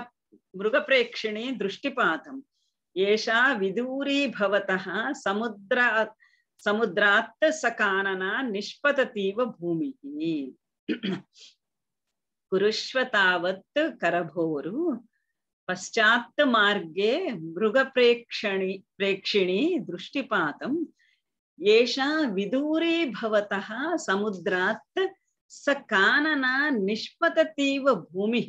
मृगप्रेक्षिणी दृष्टिपातम् एषा विदूरी भवतः समुद्रा समुद्रात् सकानना निष्पततीव भूमिः कुरुष्व करभोरु पश्चात् मार्गे मृगप्रेक्षणि प्रेक्षिणी दृष्टिपातम् ఏషా విదూరే భవత సముద్రాత్ స కానన నిష్పతతీవ భూమి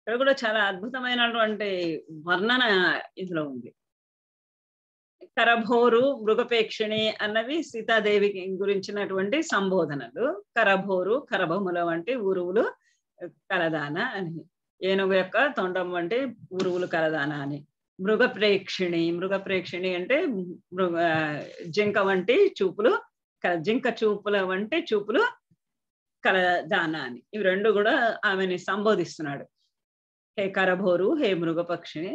ఇక్కడ కూడా చాలా అద్భుతమైనటువంటి వర్ణన ఇందులో ఉంది కరభోరు మృగపేక్షిణి అన్నవి సీతాదేవికి గురించినటువంటి సంబోధనలు కరభోరు కరభముల వంటి ఉరువులు కలదాన అని ఏనుగు యొక్క తొండం వంటి ఉరువులు కలదాన అని మృగప్రేక్షిణి మృగప్రేక్షిణి అంటే మృగ జింక వంటి చూపులు జింక చూపుల వంటి చూపులు కల అని ఇవి రెండు కూడా ఆమెని సంబోధిస్తున్నాడు హే కరభోరు హే మృగపక్షిణి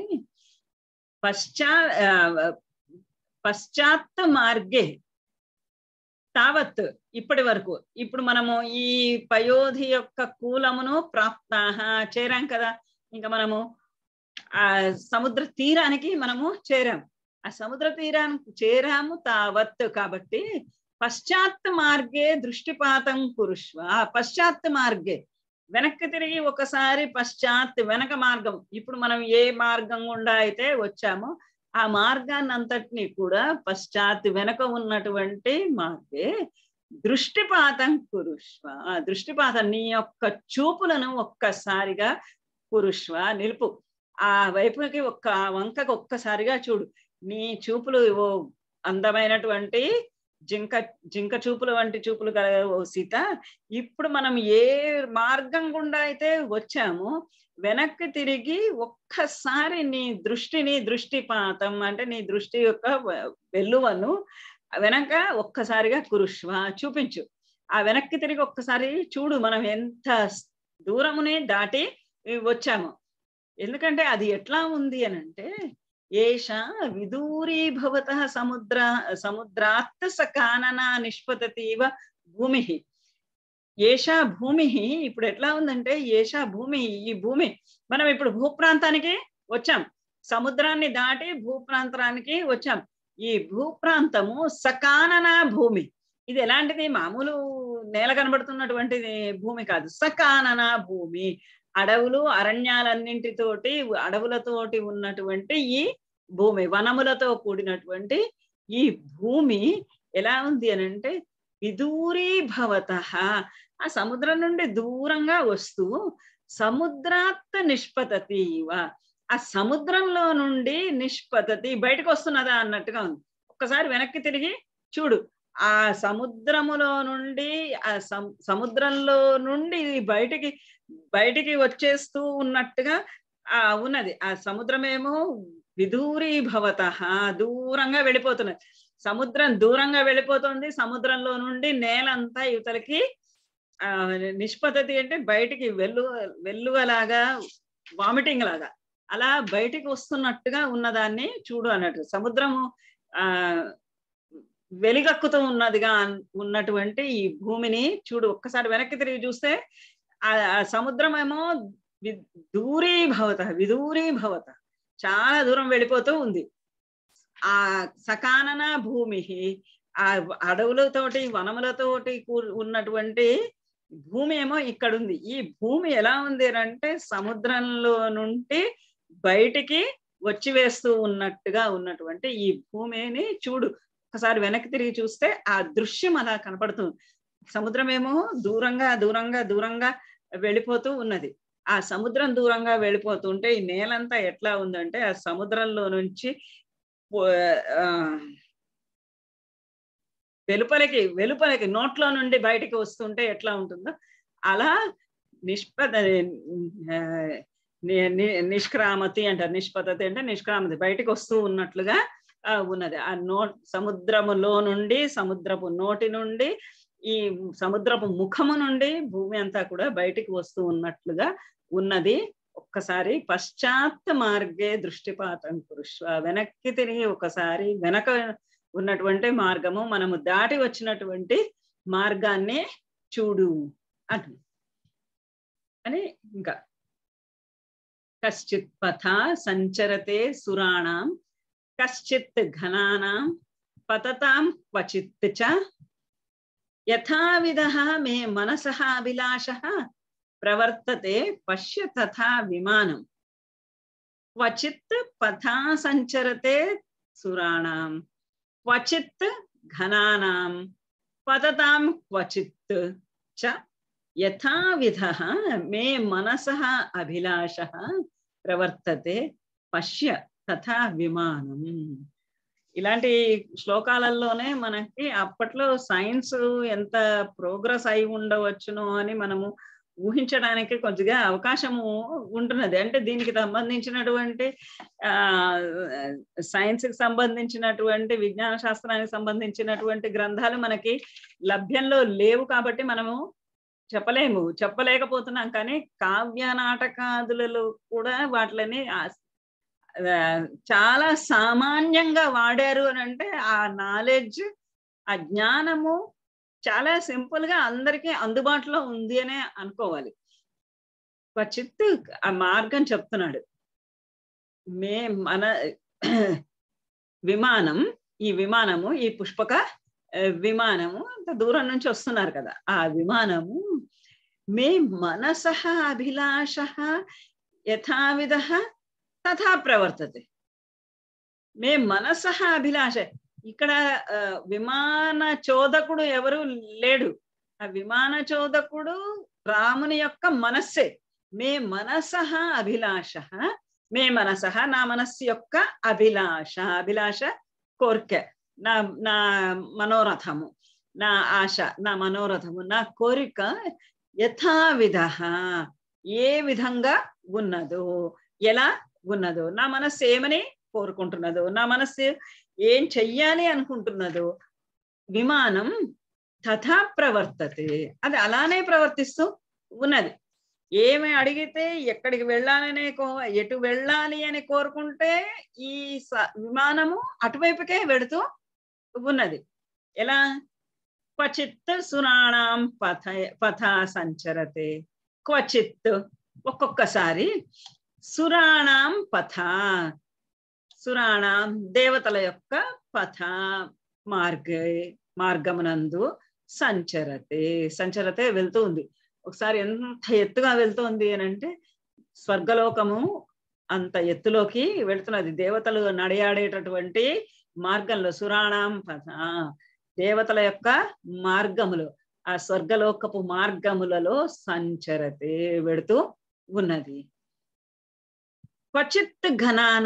పశ్చా పశ్చాత్త మార్గే తావత్ ఇప్పటి వరకు ఇప్పుడు మనము ఈ పయోధి యొక్క కూలమును ప్రాప్తాహ చేరాం కదా ఇంకా మనము ఆ సముద్ర తీరానికి మనము చేరాము ఆ సముద్ర తీరానికి చేరాము తావత్ కాబట్టి పశ్చాత్త మార్గే దృష్టిపాతం కురుష్వ ఆ మార్గే వెనక్కి తిరిగి ఒకసారి పశ్చాత్ వెనక మార్గం ఇప్పుడు మనం ఏ మార్గం గుండా అయితే వచ్చామో ఆ మార్గాన్ని అంతటిని కూడా పశ్చాత్ వెనక ఉన్నటువంటి మార్గే దృష్టిపాతం కురుష్వ దృష్టిపాతం నీ యొక్క చూపులను ఒక్కసారిగా కురుష్వ నిలుపు ఆ వైపుకి ఒక్క వంకకు ఒక్కసారిగా చూడు నీ చూపులు ఓ అందమైనటువంటి జింక జింక చూపులు వంటి చూపులు కల ఓ సీత ఇప్పుడు మనం ఏ మార్గం గుండా అయితే వచ్చామో వెనక్కి తిరిగి ఒక్కసారి నీ దృష్టిని దృష్టిపాతం అంటే నీ దృష్టి యొక్క వెల్లువను వెనక ఒక్కసారిగా కురుష్వ చూపించు ఆ వెనక్కి తిరిగి ఒక్కసారి చూడు మనం ఎంత దూరమునే దాటి వచ్చాము ఎందుకంటే అది ఎట్లా ఉంది అని అంటే ఏష విదూరీభవత సముద్ర సముద్రాత్ సకాననా కాననా నిష్పతతీవ భూమి ఏషా భూమి ఇప్పుడు ఎట్లా ఉందంటే ఏషా భూమి ఈ భూమి మనం ఇప్పుడు భూప్రాంతానికి వచ్చాం సముద్రాన్ని దాటి భూప్రాంతానికి వచ్చాం ఈ భూప్రాంతము సకాననా భూమి ఇది ఎలాంటిది మామూలు నేల కనబడుతున్నటువంటిది భూమి కాదు సకాననా భూమి అడవులు అరణ్యాలన్నింటితోటి అడవులతోటి ఉన్నటువంటి ఈ భూమి వనములతో కూడినటువంటి ఈ భూమి ఎలా ఉంది అని అంటే విదూరీభవత ఆ సముద్రం నుండి దూరంగా వస్తూ సముద్రాత్త నిష్పతతి ఇవ ఆ సముద్రంలో నుండి నిష్పతతి బయటకు వస్తున్నదా అన్నట్టుగా ఉంది ఒక్కసారి వెనక్కి తిరిగి చూడు ఆ సముద్రములో నుండి ఆ సముద్రంలో నుండి బయటికి బయటికి వచ్చేస్తూ ఉన్నట్టుగా ఆ ఉన్నది ఆ సముద్రమేమో విదూరీభవత దూరంగా వెళ్ళిపోతున్నది సముద్రం దూరంగా వెళ్ళిపోతుంది సముద్రంలో నుండి నేలంతా యువతలకి ఆ నిష్పత్తి అంటే బయటికి వెల్లు వెల్లువలాగా వామిటింగ్ లాగా అలా బయటికి వస్తున్నట్టుగా ఉన్నదాన్ని చూడు అన్నట్టు సముద్రము ఆ వెలిగక్కుతూ ఉన్నదిగా ఉన్నటువంటి ఈ భూమిని చూడు ఒక్కసారి వెనక్కి తిరిగి చూస్తే సముద్రమేమో దూరీభవత విదూరీభవత చాలా దూరం వెళ్ళిపోతూ ఉంది ఆ సకానన భూమి ఆ అడవులతోటి వనములతోటి ఉన్నటువంటి భూమి ఏమో ఇక్కడ ఉంది ఈ భూమి ఎలా ఉంది అంటే సముద్రంలో నుండి బయటికి వచ్చి వేస్తూ ఉన్నట్టుగా ఉన్నటువంటి ఈ భూమిని చూడు ఒకసారి వెనక్కి తిరిగి చూస్తే ఆ దృశ్యం అలా కనపడుతుంది సముద్రం ఏమో దూరంగా దూరంగా దూరంగా వెళ్ళిపోతూ ఉన్నది ఆ సముద్రం దూరంగా వెళ్ళిపోతుంటే ఈ నేలంతా ఎట్లా ఉందంటే ఆ సముద్రంలో నుంచి వెలుపలకి వెలుపలకి నోట్లో నుండి బయటకి వస్తుంటే ఎట్లా ఉంటుందో అలా నిష్పద నిష్క్రామతి అంటారు నిష్పతతి అంటే నిష్క్రామతి బయటకు వస్తూ ఉన్నట్లుగా ఉన్నది ఆ నో సముద్రములో నుండి సముద్రపు నోటి నుండి ఈ సముద్రపు ముఖము నుండి భూమి అంతా కూడా బయటికి వస్తూ ఉన్నట్లుగా ఉన్నది ఒక్కసారి పశ్చాత్త మార్గే దృష్టిపాతం కురుష్వ వెనక్కి తిరిగి ఒకసారి వెనక ఉన్నటువంటి మార్గము మనము దాటి వచ్చినటువంటి మార్గాన్ని చూడు అని అని ఇంకా కశ్చిత్ పథ సంచరతే సురాణం కశ్చిత్ ఘనానాం పతతాం క్వచిత్ చ यथाविधः मे मनस अभिलाषः प्रवर्तते पश्य तथा विमानम् क्वचित् पथा सञ्चरते सुराणां क्वचित् घनानां पततां क्वचित् च यथाविधः मे मनस अभिलाष प्रवर्तते पश्य तथा विमानम् ఇలాంటి శ్లోకాలలోనే మనకి అప్పట్లో సైన్స్ ఎంత ప్రోగ్రెస్ అయి ఉండవచ్చును అని మనము ఊహించడానికి కొద్దిగా అవకాశము ఉంటున్నది అంటే దీనికి సంబంధించినటువంటి ఆ సైన్స్ కి సంబంధించినటువంటి విజ్ఞాన శాస్త్రానికి సంబంధించినటువంటి గ్రంథాలు మనకి లభ్యంలో లేవు కాబట్టి మనము చెప్పలేము చెప్పలేకపోతున్నాం కానీ కావ్య నాటకాదులలో కూడా వాటిని చాలా సామాన్యంగా వాడారు అని అంటే ఆ నాలెడ్జ్ ఆ జ్ఞానము చాలా సింపుల్ గా అందరికీ అందుబాటులో ఉంది అనే అనుకోవాలి చిత్తు ఆ మార్గం చెప్తున్నాడు మే మన విమానం ఈ విమానము ఈ పుష్పక విమానము అంత దూరం నుంచి వస్తున్నారు కదా ఆ విమానము మే మనస అభిలాష యథావిధ తథా ప్రవర్తతే మే మనస అభిలాష ఇక్కడ విమాన చోదకుడు ఎవరు లేడు ఆ విమాన చోదకుడు రాముని యొక్క మనస్సే మే మనస అభిలాష మే మనస నా మనస్సు యొక్క అభిలాష అభిలాష కోరిక నా నా మనోరథము నా ఆశ నా మనోరథము నా కోరిక యథావిధ ఏ విధంగా ఉన్నదో ఎలా ఉన్నదో నా మనస్సు ఏమని కోరుకుంటున్నదో నా మనస్సు ఏం చెయ్యాలి అనుకుంటున్నదో విమానం తథా ప్రవర్తతి అది అలానే ప్రవర్తిస్తూ ఉన్నది ఏమి అడిగితే ఎక్కడికి వెళ్ళాలనే కో ఎటు వెళ్ళాలి అని కోరుకుంటే ఈ విమానము అటువైపుకే వెడుతూ ఉన్నది ఎలా క్వచిత్ సునాణం పథ పథ సంచరతే క్వచిత్ ఒక్కొక్కసారి సురాణం పథ సురాణం దేవతల యొక్క పథ మార్గ మార్గమునందు సంచరతే సంచరతే వెళ్తూ ఉంది ఒకసారి ఎంత ఎత్తుగా వెళ్తుంది అని అంటే స్వర్గలోకము అంత ఎత్తులోకి వెళుతున్నది దేవతలు నడయాడేటటువంటి మార్గంలో సురాణం పథ దేవతల యొక్క మార్గములు ఆ స్వర్గలోకపు మార్గములలో సంచరతే వెడుతూ ఉన్నది క్వచిత్ ఘనాం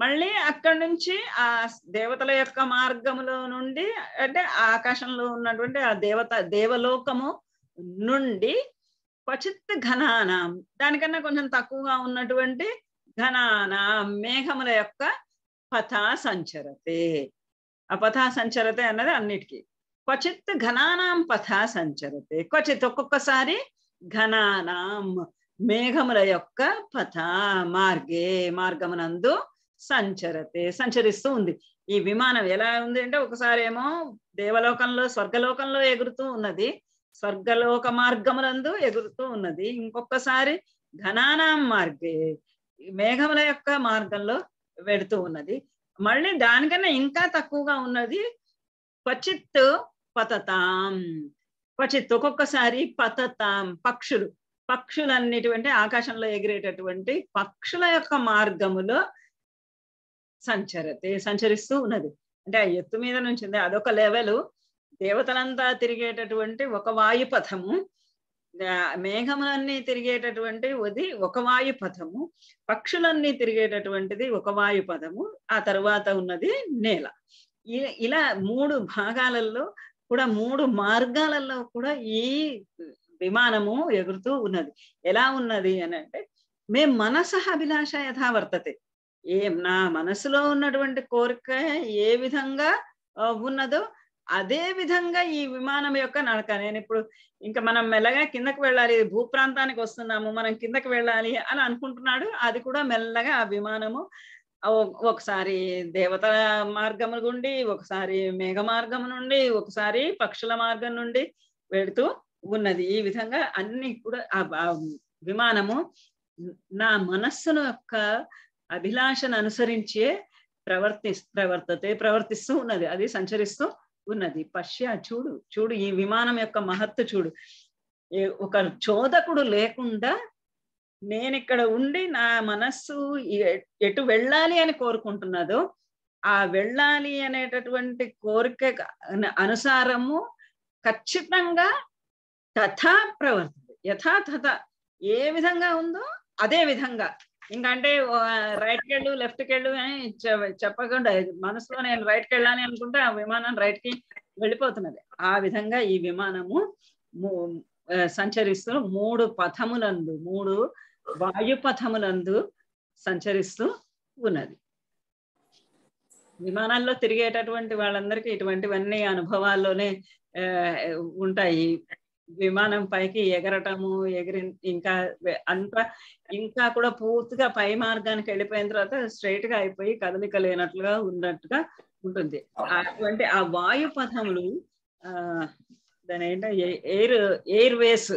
మళ్ళీ అక్కడి నుంచి ఆ దేవతల యొక్క మార్గములో నుండి అంటే ఆకాశంలో ఉన్నటువంటి ఆ దేవత దేవలోకము నుండి క్వచిత్ ఘనాం దానికన్నా కొంచెం తక్కువగా ఉన్నటువంటి ఘనాం మేఘముల యొక్క పథా సంచరతే ఆ పథా సంచరతే అన్నది అన్నిటికీ క్వచిత్ ఘనాం పథా సంచరతే క్వచిత్ ఒక్కొక్కసారి ఘనానాం మేఘముల యొక్క పథ మార్గే మార్గమునందు సంచరతే సంచరిస్తూ ఉంది ఈ విమానం ఎలా ఉంది అంటే ఒకసారి ఏమో దేవలోకంలో స్వర్గలోకంలో ఎగురుతూ ఉన్నది స్వర్గలోక మార్గములందు ఎగురుతూ ఉన్నది ఇంకొకసారి ఘనానాం మార్గే మేఘముల యొక్క మార్గంలో వెడుతూ ఉన్నది మళ్ళీ దానికన్నా ఇంకా తక్కువగా ఉన్నది క్వచిత్ పతతాం క్వచిత్ ఒక్కొక్కసారి పతతాం పక్షులు పక్షులన్నిటువంటి ఆకాశంలో ఎగిరేటటువంటి పక్షుల యొక్క మార్గములో సంచరతే సంచరిస్తూ ఉన్నది అంటే ఆ ఎత్తు మీద నుంచి అదొక లెవెల్ దేవతలంతా తిరిగేటటువంటి ఒక వాయు పథము మేఘములన్నీ తిరిగేటటువంటి ఒది ఒక వాయు పథము పక్షులన్నీ తిరిగేటటువంటిది ఒక వాయు పథము ఆ తర్వాత ఉన్నది నేల ఇలా మూడు భాగాలలో కూడా మూడు మార్గాలలో కూడా ఈ విమానము ఎగురుతూ ఉన్నది ఎలా ఉన్నది అని అంటే మేం మనస అభిలాష యథా వర్తతే ఏ నా మనసులో ఉన్నటువంటి కోరిక ఏ విధంగా ఉన్నదో అదే విధంగా ఈ విమానం యొక్క నడక నేను ఇప్పుడు ఇంకా మనం మెల్లగా కిందకు వెళ్ళాలి భూప్రాంతానికి వస్తున్నాము మనం కిందకు వెళ్ళాలి అని అనుకుంటున్నాడు అది కూడా మెల్లగా ఆ విమానము ఒకసారి దేవత మార్గము నుండి ఒకసారి మేఘ మార్గం నుండి ఒకసారి పక్షుల మార్గం నుండి వెళుతూ ఉన్నది ఈ విధంగా అన్ని కూడా ఆ విమానము నా మనస్సును యొక్క అభిలాషను అనుసరించే ప్రవర్తి ప్రవర్తతే ప్రవర్తిస్తూ ఉన్నది అది సంచరిస్తూ ఉన్నది పశ్య చూడు చూడు ఈ విమానం యొక్క మహత్తు చూడు ఒక చోదకుడు లేకుండా నేను ఇక్కడ ఉండి నా మనస్సు ఎటు వెళ్ళాలి అని కోరుకుంటున్నదో ఆ వెళ్ళాలి అనేటటువంటి కోరిక అనుసారము ఖచ్చితంగా తథా ప్రవర్తి యథా తథ ఏ విధంగా ఉందో అదే విధంగా ఇంకంటే రైట్కి వెళ్ళు లెఫ్ట్కి వెళ్ళు అని చెప్పకుండా మనసులో నేను రైట్కి వెళ్ళాలి అనుకుంటే ఆ విమానం రైట్కి వెళ్ళిపోతున్నది ఆ విధంగా ఈ విమానము సంచరిస్తూ మూడు పథములందు మూడు వాయుపథములందు సంచరిస్తూ ఉన్నది విమానాల్లో తిరిగేటటువంటి వాళ్ళందరికీ ఇటువంటివన్నీ అనుభవాల్లోనే ఉంటాయి విమానం పైకి ఎగరటము ఎగిరి ఇంకా అంత ఇంకా కూడా పూర్తిగా పై మార్గానికి వెళ్ళిపోయిన తర్వాత స్ట్రైట్ గా అయిపోయి కదలిక లేనట్లుగా ఉన్నట్టుగా ఉంటుంది అటువంటి ఆ వాయు పథములు ఆ దాని ఏంటో ఎయిర్ ఎయిర్ వేస్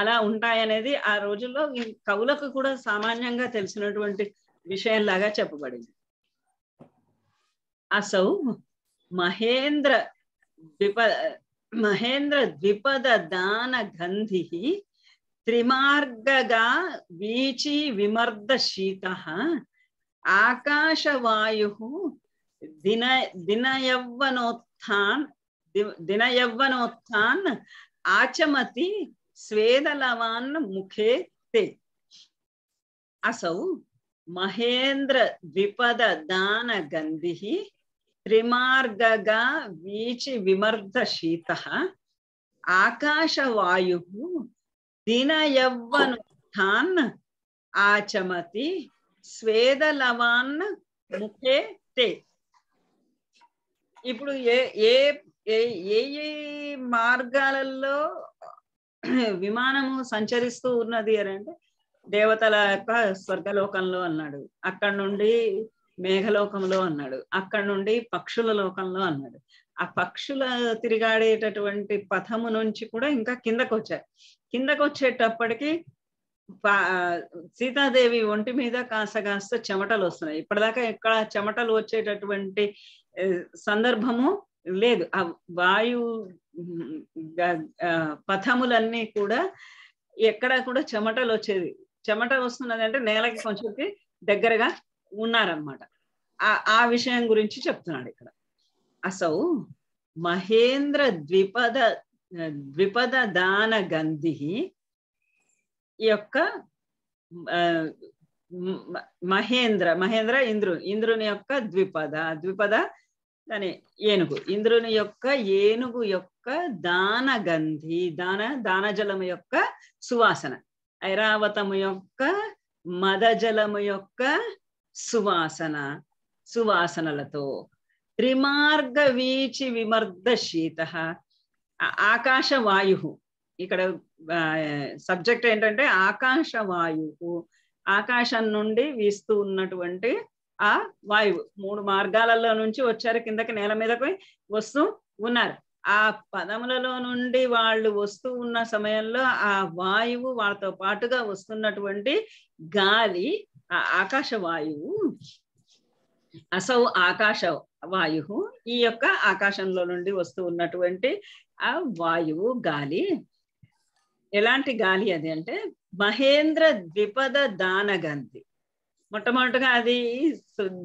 అలా ఉంటాయనేది ఆ రోజుల్లో కవులకు కూడా సామాన్యంగా తెలిసినటువంటి లాగా చెప్పబడింది అసౌ మహేంద్ర ద్విప महेंद्र द्विपद दान गंधि त्रिमार्गगा वीची विमर्द शीत आकाशवायु दिन दिनयवनोत्थान दिनयवनोत्थान आचमति स्वेदलवान् मुखे ते असौ महेन्द्र द्विपद दान गंधि త్రిమార్గగా వీచి విమర్ద శీత ఆకాశవాయు దినయవ్వనుత్థాన్ ఆచమతి స్వేదలవాన్ ముఖే తే ఇప్పుడు ఏ ఏ ఏ ఏ మార్గాలలో విమానము సంచరిస్తూ ఉన్నది అని అంటే దేవతల యొక్క స్వర్గలోకంలో అన్నాడు అక్కడ నుండి మేఘలోకంలో అన్నాడు అక్కడ నుండి పక్షుల లోకంలో అన్నాడు ఆ పక్షుల తిరిగాడేటటువంటి పథము నుంచి కూడా ఇంకా కిందకు వచ్చారు కిందకు వచ్చేటప్పటికి సీతాదేవి ఒంటి మీద కాస్త కాస్త చెమటలు వస్తున్నాయి ఇప్పటిదాకా ఇక్కడ చెమటలు వచ్చేటటువంటి సందర్భము లేదు ఆ వాయు పథములన్నీ కూడా ఎక్కడా కూడా చెమటలు వచ్చేది చెమట వస్తున్నది అంటే నేలకి కొంచెం దగ్గరగా ఉన్నారనమాట ఆ విషయం గురించి చెప్తున్నాడు ఇక్కడ అసౌ మహేంద్ర ద్విపద ద్విపద దాన గంధి యొక్క మహేంద్ర మహేంద్ర ఇంద్రు ఇంద్రుని యొక్క ద్విపద ద్విపద దాని ఏనుగు ఇంద్రుని యొక్క ఏనుగు యొక్క దాన గంధి దాన దాన జలము యొక్క సువాసన ఐరావతము యొక్క మదజలము యొక్క సువాసన సువాసనలతో త్రిమార్గ వీచి విమర్ద శీత వాయు ఇక్కడ సబ్జెక్ట్ ఏంటంటే ఆకాశ వాయు ఆకాశం నుండి వీస్తూ ఉన్నటువంటి ఆ వాయువు మూడు మార్గాలలో నుంచి వచ్చారు కిందకి నేల మీదకి వస్తూ ఉన్నారు ఆ పదములలో నుండి వాళ్ళు వస్తూ ఉన్న సమయంలో ఆ వాయువు వాళ్ళతో పాటుగా వస్తున్నటువంటి గాలి ఆకాశవాయువు అసౌ ఆకాశ వాయువు ఈ యొక్క ఆకాశంలో నుండి వస్తూ ఉన్నటువంటి ఆ వాయువు గాలి ఎలాంటి గాలి అది అంటే మహేంద్ర ద్విపద దానగంధి మొట్టమొదటిగా అది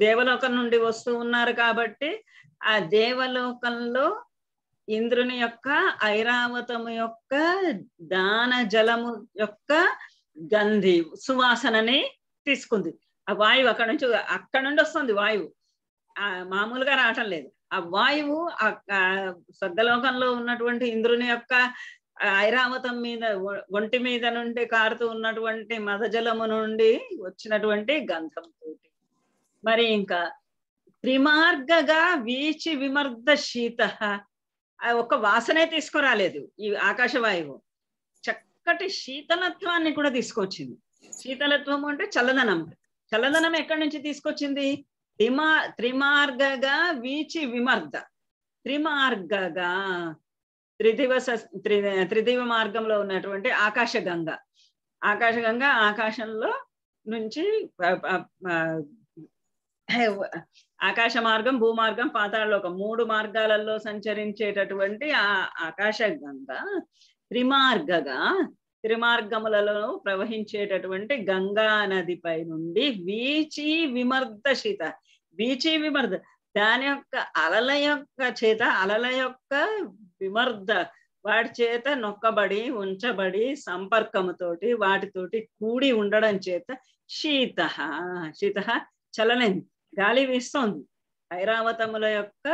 దేవలోకం నుండి వస్తూ ఉన్నారు కాబట్టి ఆ దేవలోకంలో ఇంద్రుని యొక్క ఐరావతము యొక్క దాన జలము యొక్క గంధి సువాసనని తీసుకుంది ఆ వాయువు అక్కడ నుంచి అక్కడ నుండి వస్తుంది వాయువు ఆ మామూలుగా రావటం లేదు ఆ వాయువు ఆ స్వర్గలోకంలో ఉన్నటువంటి ఇంద్రుని యొక్క ఐరావతం మీద ఒంటి మీద నుండి కారుతూ ఉన్నటువంటి మదజలము నుండి వచ్చినటువంటి గంధం తోటి మరి ఇంకా త్రిమార్గగా వీచి విమర్ద శీత ఒక వాసనే తీసుకురాలేదు ఈ ఆకాశవాయువు చక్కటి శీతలత్వాన్ని కూడా తీసుకొచ్చింది శీతలత్వం అంటే చల్లదనం చల్లదనం ఎక్కడి నుంచి తీసుకొచ్చింది త్రిమా త్రిమార్గగా వీచి విమర్ద త్రిమార్గగా త్రిదివస త్రి త్రిదివ మార్గంలో ఉన్నటువంటి ఆకాశగంగ ఆకాశగంగ ఆకాశంలో నుంచి ఆకాశ మార్గం భూమార్గం ఒక మూడు మార్గాలలో సంచరించేటటువంటి ఆ ఆకాశ గంగ త్రిమార్గగా త్రిమార్గములలో ప్రవహించేటటువంటి గంగా నదిపై నుండి వీచి విమర్దశిత వీచి విమర్ద దాని యొక్క అలల యొక్క చేత అలల యొక్క విమర్ద వాటి చేత నొక్కబడి ఉంచబడి సంపర్కముతోటి వాటితోటి కూడి ఉండడం చేత శీత శీత చలనైంది గాలి వీస్తోంది ఐరావతముల యొక్క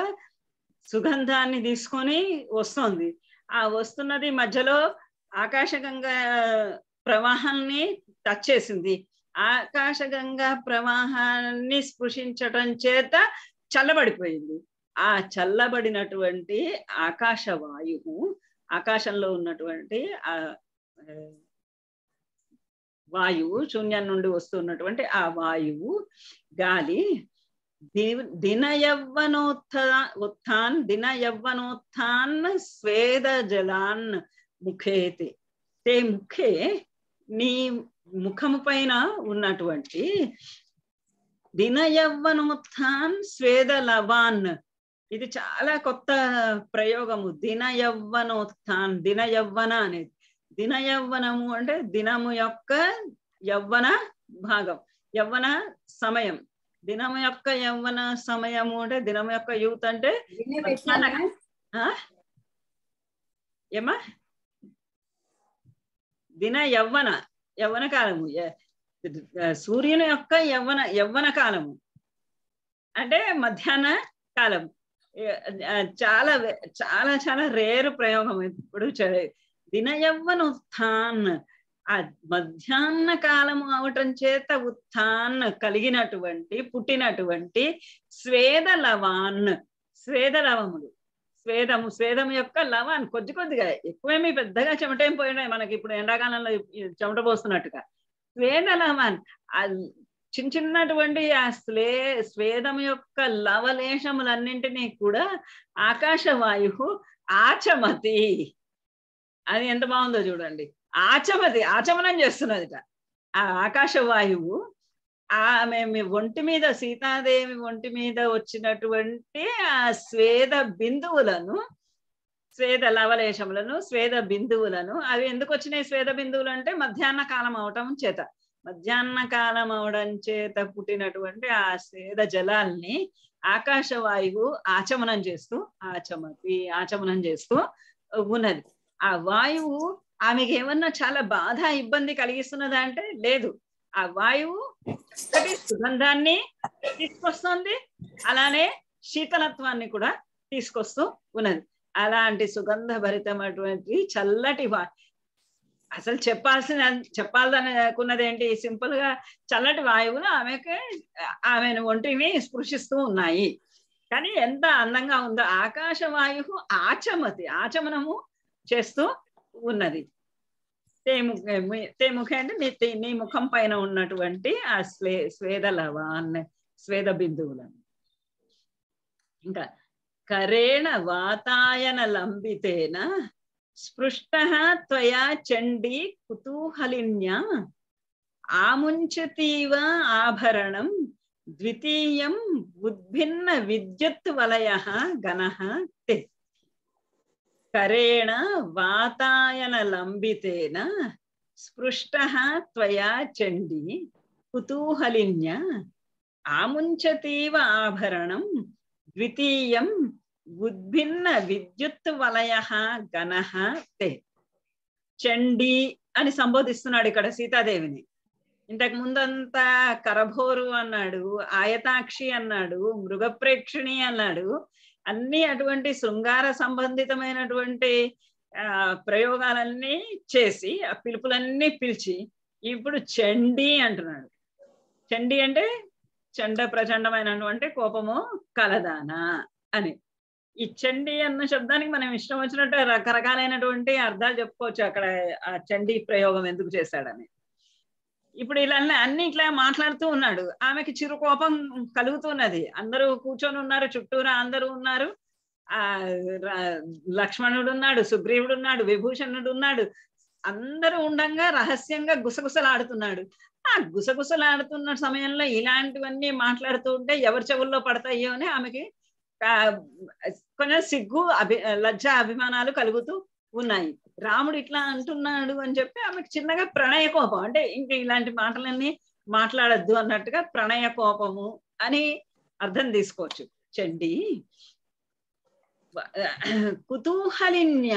సుగంధాన్ని తీసుకొని వస్తోంది ఆ వస్తున్నది మధ్యలో ఆకాశగంగా ప్రవాహాన్ని టచ్ చేసింది ఆకాశగంగా ప్రవాహాన్ని స్పృశించటం చేత చల్లబడిపోయింది ఆ చల్లబడినటువంటి ఆకాశ వాయువు ఆకాశంలో ఉన్నటువంటి ఆ వాయువు శూన్యం నుండి వస్తున్నటువంటి ఆ వాయువు గాలి దిన ఉత్థాన్ దిన స్వేద జలాన్ ముఖేతి తే ముఖే నీ ముఖము పైన ఉన్నటువంటి దినయవ్వనోత్థాన్ స్వేద లవాన్ ఇది చాలా కొత్త ప్రయోగము దినయవ్వనోత్థాన్ దినయవ్వన అనేది దినయవ్వనము అంటే దినము యొక్క యవ్వన భాగం యవ్వన సమయం దినము యొక్క యవ్వన సమయము అంటే దినము యొక్క యూత్ అంటే ఏమా దిన యవ్వన యవ్వన కాలము సూర్యుని యొక్క యవ్వన యవ్వన కాలము అంటే మధ్యాహ్న కాలం చాలా చాలా చాలా రేరు ప్రయోగం ఇప్పుడు దిన యవ్వన ఉత్థాన్ ఆ మధ్యాహ్న కాలము అవటం చేత ఉత్థాన్ కలిగినటువంటి పుట్టినటువంటి స్వేదలవాన్ స్వేదలవములు స్వేదము స్వేదం యొక్క లవన్ కొద్ది కొద్దిగా ఎక్కువేమి పెద్దగా చెమటేం పోయినాయి మనకి ఇప్పుడు ఎండాకాలంలో చెమట పోస్తున్నట్టుగా స్వేద లవన్ చిన్న చిన్నటువంటి ఆ స్వే స్వేదం యొక్క లవలేషములన్నింటినీ కూడా ఆకాశవాయువు ఆచమతి అది ఎంత బాగుందో చూడండి ఆచమతి ఆచమనం చేస్తున్నదిట ఆ ఆకాశవాయువు ఆమె ఒంటి మీద సీతాదేవి ఒంటి మీద వచ్చినటువంటి ఆ స్వేద బిందువులను స్వేద లవలేశములను స్వేద బిందువులను అవి ఎందుకు వచ్చినాయి స్వేద బిందువులు అంటే మధ్యాహ్న కాలం అవటం చేత మధ్యాహ్న కాలం అవడం చేత పుట్టినటువంటి ఆ స్వేద జలాల్ని ఆకాశవాయువు ఆచమనం చేస్తూ ఆచమ ఆచమనం చేస్తూ ఉన్నది ఆ వాయువు ఆమెకి ఏమన్నా చాలా బాధ ఇబ్బంది కలిగిస్తున్నదా అంటే లేదు ఆ వాయువు సుగంధాన్ని తీసుకొస్తుంది అలానే శీతలత్వాన్ని కూడా తీసుకొస్తూ ఉన్నది అలాంటి సుగంధ భరితమైనటువంటి చల్లటి అసలు చెప్పాల్సిన చెప్పాలనుకున్నది ఏంటి సింపుల్ గా చల్లటి వాయువులు ఆమెకి ఆమెను ఒంటిని స్పృశిస్తూ ఉన్నాయి కానీ ఎంత అందంగా ఉందో ఆకాశ వాయువు ఆచమతి ఆచమనము చేస్తూ ఉన్నది తేముఖ అంటే నీ నీ ముఖం పైన ఉన్నటువంటి ఆ స్వే స్వేదలవ అన్న స్వేద బిందువులను ఇంకా కరేణ వాతాయన లంబితేన స్పృష్ట త్వయా చండి కుతూహలిన్యా ఆముంచతీవ ఆభరణం ద్వితీయం ఉద్భిన్న విద్యుత్ వలయ గణ కరేణ వాతాయన లంబితేన స్పృష్ట త్వయా చండి కుతూహలిన్య ఆముంచతీవ ఆభరణం ద్వితీయం ఉద్భిన్న విద్యుత్ వలయ ఘన తే చండి అని సంబోధిస్తున్నాడు ఇక్కడ సీతాదేవిని ఇంతకు ముందంతా కరభోరు అన్నాడు ఆయతాక్షి అన్నాడు మృగప్రేక్షిణి అన్నాడు అన్ని అటువంటి శృంగార సంబంధితమైనటువంటి ప్రయోగాలన్నీ చేసి ఆ పిలుపులన్నీ పిలిచి ఇప్పుడు చండి అంటున్నాడు చండి అంటే చండ ప్రచండమైనటువంటి కోపము కలదానా అని ఈ చండీ అన్న శబ్దానికి మనం ఇష్టం వచ్చినట్టు రకరకాలైనటువంటి అర్థాలు చెప్పుకోవచ్చు అక్కడ ఆ చండీ ప్రయోగం ఎందుకు చేశాడని ఇప్పుడు ఇలా అన్ని ఇట్లా మాట్లాడుతూ ఉన్నాడు ఆమెకి చిరు కోపం కలుగుతున్నది అందరూ కూర్చొని ఉన్నారు చుట్టూరా అందరూ ఉన్నారు ఆ లక్ష్మణుడు ఉన్నాడు సుగ్రీవుడు ఉన్నాడు విభూషణుడు ఉన్నాడు అందరూ ఉండంగా రహస్యంగా గుసగుసలాడుతున్నాడు ఆ గుసగుసలాడుతున్న సమయంలో ఇలాంటివన్నీ మాట్లాడుతూ ఉంటే ఎవరి చెవుల్లో పడతాయో అని ఆమెకి కొంచెం సిగ్గు అభి లజ్జ అభిమానాలు కలుగుతూ ఉన్నాయి రాముడు ఇట్లా అంటున్నాడు అని చెప్పి ఆమెకు చిన్నగా ప్రణయ కోపం అంటే ఇంకా ఇలాంటి మాటలన్నీ మాట్లాడద్దు అన్నట్టుగా ప్రణయ కోపము అని అర్థం తీసుకోవచ్చు చండి కుతూహలిన్య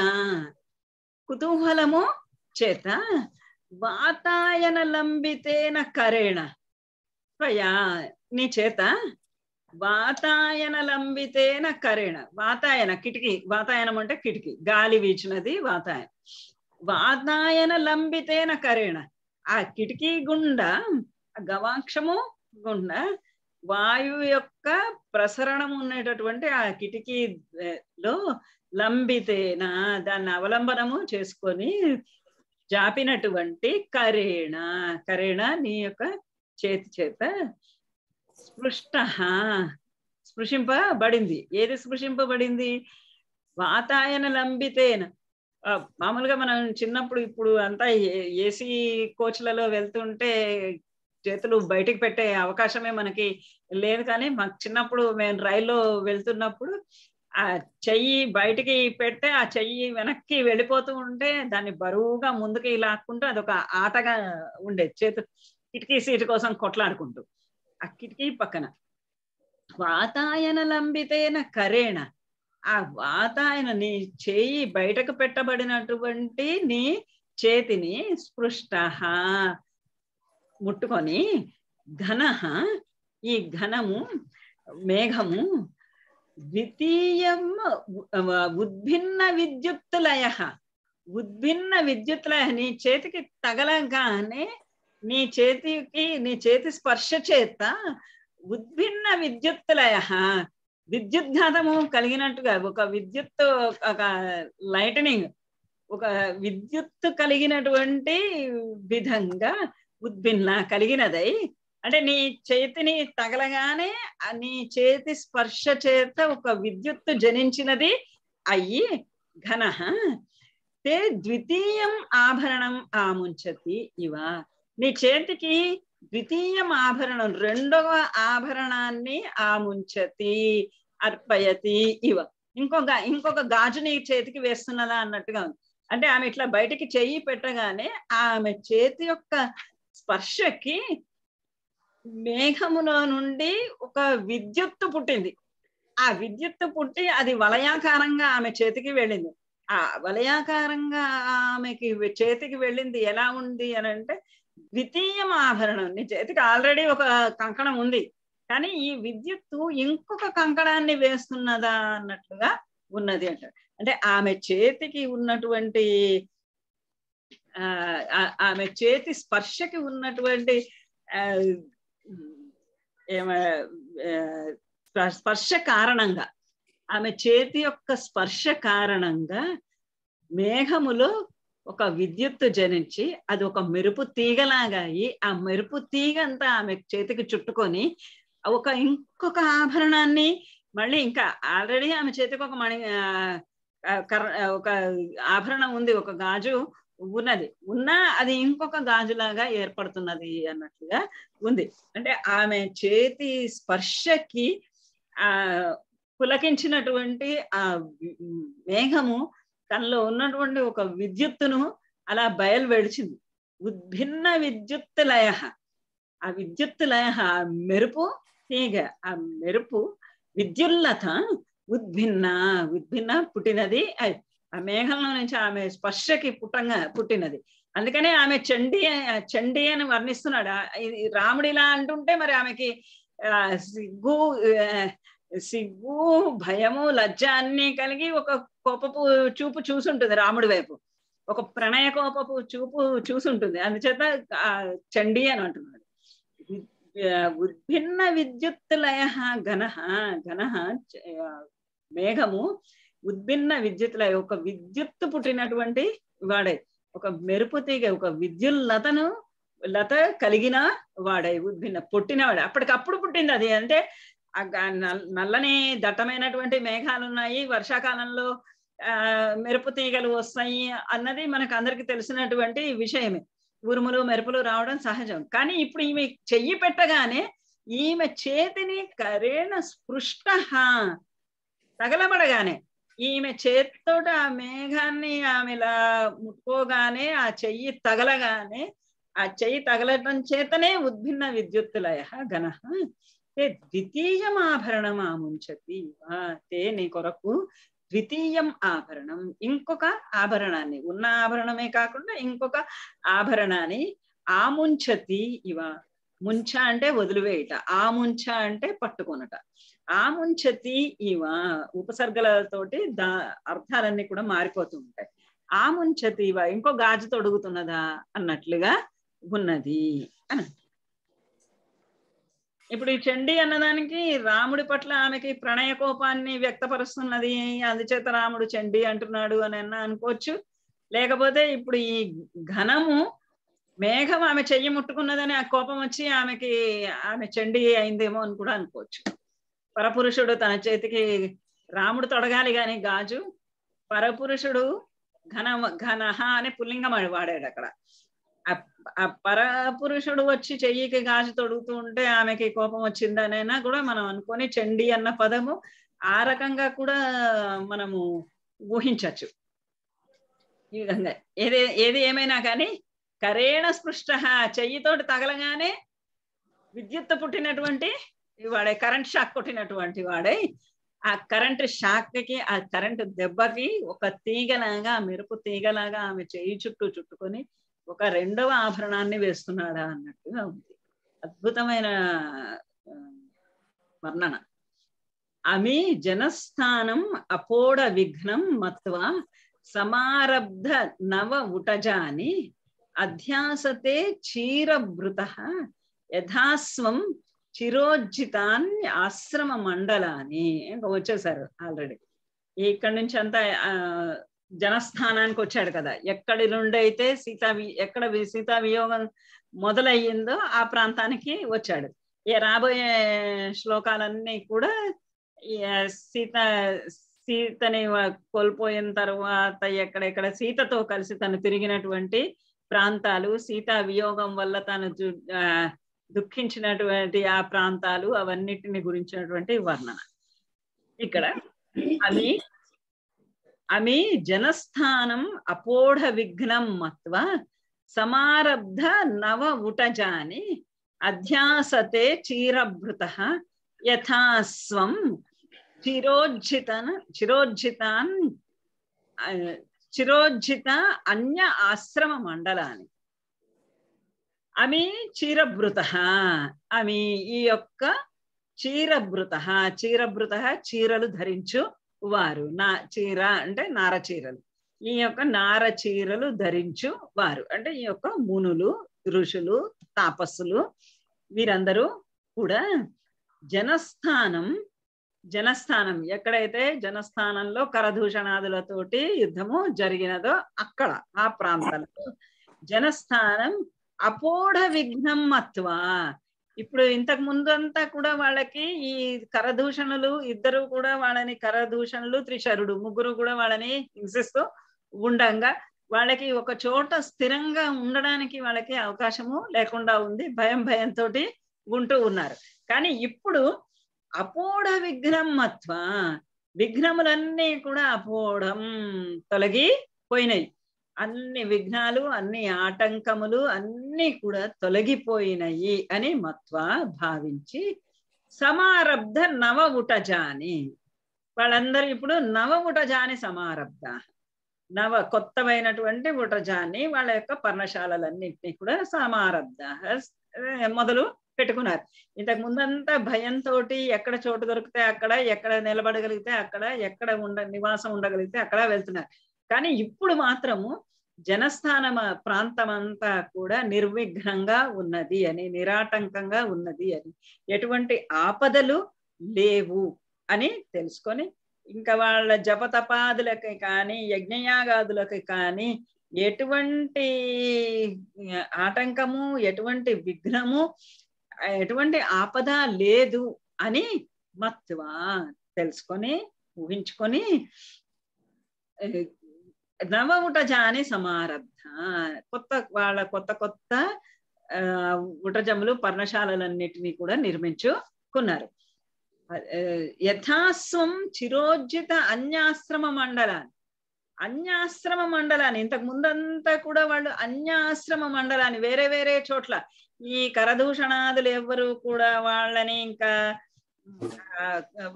కుతూహలము చేత వాతాయన లంబితేన కరేణ నీ చేత వాతాయన లంబితేన కరేణ వాతాయన కిటికీ వాతాయనం అంటే కిటికీ గాలి వీచినది వాతాయనం వాతాయన లంబితేన కరేణ ఆ కిటికీ గుండా గవాక్షము గుండా వాయువు యొక్క ప్రసరణం ఉండేటటువంటి ఆ కిటికీలో లంబితేన దాన్ని అవలంబనము చేసుకొని జాపినటువంటి కరేణ కరేణ నీ యొక్క చేతి చేత స్పృష్ట స్పృశింపబడింది ఏది స్పృశింపబడింది వాతాయన లంబితేన మామూలుగా మనం చిన్నప్పుడు ఇప్పుడు అంతా ఏసీ కోచ్లలో వెళ్తుంటే చేతులు బయటికి పెట్టే అవకాశమే మనకి లేదు కానీ మాకు చిన్నప్పుడు మేము రైల్లో వెళ్తున్నప్పుడు ఆ చెయ్యి బయటికి పెడితే ఆ చెయ్యి వెనక్కి వెళ్ళిపోతూ ఉంటే దాన్ని బరువుగా ముందుకి లాక్కుంటూ అదొక ఆటగా ఉండేది చేతు కిటికీ సీటు కోసం కొట్లాడుకుంటూ ఆ కిటికీ పక్కన వాతాయన లంబితేన కరేణ ఆ వాతాయన నీ చేయి బయటకు పెట్టబడినటువంటి నీ చేతిని స్పృష్ట ముట్టుకొని ఘన ఈ ఘనము మేఘము ద్వితీయం ఉద్భిన్న విద్యుత్తులయ ఉద్భిన్న విద్యుత్తులయ నీ చేతికి తగలగానే నీ చేతికి నీ చేతి స్పర్శ చేత ఉద్భిన్న విద్యుత్తులయ విద్యుద్ఘాతము కలిగినట్టుగా ఒక విద్యుత్ ఒక లైటనింగ్ ఒక విద్యుత్తు కలిగినటువంటి విధంగా ఉద్భిన్న కలిగినదై అంటే నీ చేతిని తగలగానే నీ చేతి స్పర్శ చేత ఒక విద్యుత్తు జనించినది అయ్యి ఘన తే ద్వితీయం ఆభరణం ఆముంచతి ఇవ నీ చేతికి ద్వితీయం ఆభరణం రెండవ ఆభరణాన్ని ఆ ముంచతి అర్పయతి ఇవ ఇంకొక ఇంకొక గాజు నీ చేతికి వేస్తున్నదా అన్నట్టుగా ఉంది అంటే ఆమె ఇట్లా బయటికి చెయ్యి పెట్టగానే ఆమె చేతి యొక్క స్పర్శకి మేఘములో నుండి ఒక విద్యుత్తు పుట్టింది ఆ విద్యుత్తు పుట్టి అది వలయాకారంగా ఆమె చేతికి వెళ్ళింది ఆ వలయాకారంగా ఆమెకి చేతికి వెళ్ళింది ఎలా ఉంది అని అంటే ద్వితీయం ఆభరణం నీ చేతికి ఆల్రెడీ ఒక కంకణం ఉంది కానీ ఈ విద్యుత్తు ఇంకొక కంకణాన్ని వేస్తున్నదా అన్నట్లుగా ఉన్నది అంటారు అంటే ఆమె చేతికి ఉన్నటువంటి ఆమె చేతి స్పర్శకి ఉన్నటువంటి స్పర్శ కారణంగా ఆమె చేతి యొక్క స్పర్శ కారణంగా మేఘములో ఒక విద్యుత్తు జనించి అది ఒక మెరుపు తీగలాగా అయి ఆ మెరుపు తీగ అంతా ఆమె చేతికి చుట్టుకొని ఒక ఇంకొక ఆభరణాన్ని మళ్ళీ ఇంకా ఆల్రెడీ ఆమె చేతికి ఒక మణి కర్ ఒక ఆభరణం ఉంది ఒక గాజు ఉన్నది ఉన్నా అది ఇంకొక గాజులాగా ఏర్పడుతున్నది అన్నట్లుగా ఉంది అంటే ఆమె చేతి స్పర్శకి ఆ పులకించినటువంటి ఆ మేఘము తనలో ఉన్నటువంటి ఒక విద్యుత్తును అలా బయలు వెడిచింది ఉద్భిన్న విద్యుత్ లయ ఆ విద్యుత్ లయ మెరుపు తీగ ఆ మెరుపు విద్యుల్లత ఉద్భిన్న ఉద్భిన్న పుట్టినది ఆ మేఘంలో నుంచి ఆమె స్పర్శకి పుట్టంగా పుట్టినది అందుకనే ఆమె చండి చండి అని వర్ణిస్తున్నాడు రాముడిలా అంటుంటే మరి ఆమెకి సిగ్గు సిగ్గు భయము లజ్జ అన్ని కలిగి ఒక కోపపు చూపు చూసుంటుంది రాముడి వైపు ఒక ప్రణయ కోపపు చూపు చూసుంటుంది అందుచేత చండి అని అంటున్నాడు ఉద్భిన్న విద్యుత్ లయ ఘన ఘన మేఘము ఉద్భిన్న విద్యుత్ లయ ఒక విద్యుత్తు పుట్టినటువంటి వాడై ఒక మెరుపు తీగ ఒక విద్యుల్లతను లత కలిగిన వాడై ఉద్భిన్న పుట్టినవాడు అప్పటికప్పుడు పుట్టింది అది అంటే నల్లని దట్టమైనటువంటి మేఘాలు ఉన్నాయి వర్షాకాలంలో ఆ మెరుపు తీగలు వస్తాయి అన్నది మనకు అందరికి తెలిసినటువంటి విషయమే ఉరుములు మెరుపులు రావడం సహజం కానీ ఇప్పుడు ఈమె చెయ్యి పెట్టగానే ఈమె చేతిని కరేణ స్పృష్ట తగలబడగానే ఈమె చేతితోటి ఆ మేఘాన్ని ఆమెలా ముట్టుకోగానే ఆ చెయ్యి తగలగానే ఆ చెయ్యి తగలటం చేతనే ఉద్భిన్న విద్యుత్తులయ ఘన ఏ ఆభరణం ఆముంచతి తే నీ కొరకు ద్వితీయం ఆభరణం ఇంకొక ఆభరణాన్ని ఉన్న ఆభరణమే కాకుండా ఇంకొక ఆభరణాన్ని ఆముంచతి ఇవ ముంచ అంటే వదిలివేయట ఆ ముంచ అంటే పట్టుకొనట ఆ ముంచతి ఇవ ఉపసర్గలతోటి దా అర్థాలన్నీ కూడా మారిపోతూ ఉంటాయి ఆ ముంచతి ఇవ ఇంకో గాజు తొడుగుతున్నదా అన్నట్లుగా ఉన్నది అని ఇప్పుడు ఈ చండి అన్నదానికి రాముడి పట్ల ఆమెకి ప్రణయ కోపాన్ని వ్యక్తపరుస్తున్నది అందుచేత రాముడు చండి అంటున్నాడు అని అన్న అనుకోవచ్చు లేకపోతే ఇప్పుడు ఈ ఘనము మేఘం ఆమె చెయ్యి ముట్టుకున్నదని ఆ కోపం వచ్చి ఆమెకి ఆమె చండి అయిందేమో అని కూడా అనుకోవచ్చు పరపురుషుడు తన చేతికి రాముడు తొడగాలి గాని గాజు పరపురుషుడు ఘన ఘన అనే పుల్లింగం వాడాడు అక్కడ పర పురుషుడు వచ్చి చెయ్యికి గాజు తొడుగుతూ ఉంటే ఆమెకి కోపం వచ్చిందనైనా కూడా మనం అనుకొని చండి అన్న పదము ఆ రకంగా కూడా మనము ఊహించచ్చు ఈ విధంగా ఏది ఏది ఏమైనా కానీ కరేణ స్పృష్ట చెయ్యితోటి తగలగానే విద్యుత్ పుట్టినటువంటి వాడే కరెంట్ షాక్ కొట్టినటువంటి వాడే ఆ కరెంట్ షాక్కి ఆ కరెంట్ దెబ్బకి ఒక తీగలాగా మెరుపు తీగలాగా ఆమె చెయ్యి చుట్టూ చుట్టుకొని ఒక రెండవ ఆభరణాన్ని వేస్తున్నాడా అన్నట్టుగా ఉంది అద్భుతమైన వర్ణన అమి జనస్థానం అపోడ విఘ్నం మత్వా సమారబ్ధ నవ ఉటజాని అధ్యాసతే చీరభృత యథాస్వం చిరోజితాన్ ఆశ్రమ మండలాన్ని ఇంకా వచ్చేసారు ఆల్రెడీ ఇక్కడి నుంచి అంతా జనస్థానానికి వచ్చాడు కదా ఎక్కడి నుండి అయితే సీతా ఎక్కడ సీతా వియోగం మొదలయ్యిందో ఆ ప్రాంతానికి వచ్చాడు రాబోయే శ్లోకాలన్నీ కూడా సీత సీతని కోల్పోయిన తర్వాత ఎక్కడెక్కడ సీతతో కలిసి తను తిరిగినటువంటి ప్రాంతాలు సీతా వియోగం వల్ల తను దుఃఖించినటువంటి ఆ ప్రాంతాలు అవన్నిటిని గురించినటువంటి వర్ణన ఇక్కడ అవి అమే జనస్థానం అపోఢ విఘ్నం మత్వ సమారబ్ధ నవ ఉటజాని అధ్యాసతే చీరభృత యథాస్వం చిరోజ్జితన చిరోజ్జితాన్ చిరోజ్జిత అన్య ఆశ్రమ మండలాన్ని అమి చీరభృత అమి ఈ యొక్క చీరభృత చీరభృత చీరలు ధరించు వారు నా చీర అంటే నార చీరలు ఈ యొక్క నార చీరలు ధరించు వారు అంటే ఈ యొక్క మునులు ఋషులు తాపస్సులు వీరందరూ కూడా జనస్థానం జనస్థానం ఎక్కడైతే జనస్థానంలో కరదూషణాదులతోటి యుద్ధము జరిగినదో అక్కడ ఆ ప్రాంతంలో జనస్థానం అపోఢ విఘ్నం మత్వ ఇప్పుడు ఇంతకు ముందు అంతా కూడా వాళ్ళకి ఈ కరదూషణులు ఇద్దరు కూడా వాళ్ళని కరదూషణులు త్రిశరుడు ముగ్గురు కూడా వాళ్ళని హింసిస్తూ ఉండంగా వాళ్ళకి ఒక చోట స్థిరంగా ఉండడానికి వాళ్ళకి అవకాశము లేకుండా ఉంది భయం భయంతో ఉంటూ ఉన్నారు కానీ ఇప్పుడు అపోఢ విఘ్నమత్వ విఘ్నములన్నీ కూడా అపోడం తొలగి పోయినాయి అన్ని విఘ్నాలు అన్ని ఆటంకములు అన్నీ కూడా తొలగిపోయినాయి అని మత్వ భావించి సమారబ్ధ నవ ఉటజాని వాళ్ళందరూ ఇప్పుడు నవ ఉటజాని సమారబ్ధ నవ కొత్తమైనటువంటి ఉటజాని వాళ్ళ యొక్క పర్ణశాలలన్నింటినీ కూడా సమారబ్ధ మొదలు పెట్టుకున్నారు ఇంతకు ముందంతా భయంతో ఎక్కడ చోటు దొరికితే అక్కడ ఎక్కడ నిలబడగలిగితే అక్కడ ఎక్కడ ఉండ నివాసం ఉండగలిగితే అక్కడ వెళ్తున్నారు కానీ ఇప్పుడు మాత్రము జనస్థానమ ప్రాంతం అంతా కూడా నిర్విఘ్నంగా ఉన్నది అని నిరాటంకంగా ఉన్నది అని ఎటువంటి ఆపదలు లేవు అని తెలుసుకొని ఇంకా వాళ్ళ జపతపాదులకి కానీ యజ్ఞయాగాదులకి కానీ ఎటువంటి ఆటంకము ఎటువంటి విఘ్నము ఎటువంటి ఆపద లేదు అని మత్వా తెలుసుకొని ఊహించుకొని నవముటజాని సమారబ్ధ కొత్త వాళ్ళ కొత్త కొత్త ఉటజములు పర్ణశాలలన్నిటినీ కూడా నిర్మించుకున్నారు యథాస్వం చిరోజిత అన్యాశ్రమ మండలాన్ని అన్యాశ్రమ మండలాన్ని ఇంతకు ముందంతా కూడా వాళ్ళు అన్యాశ్రమ మండలాన్ని వేరే వేరే చోట్ల ఈ కరదూషణాదులు ఎవ్వరూ కూడా వాళ్ళని ఇంకా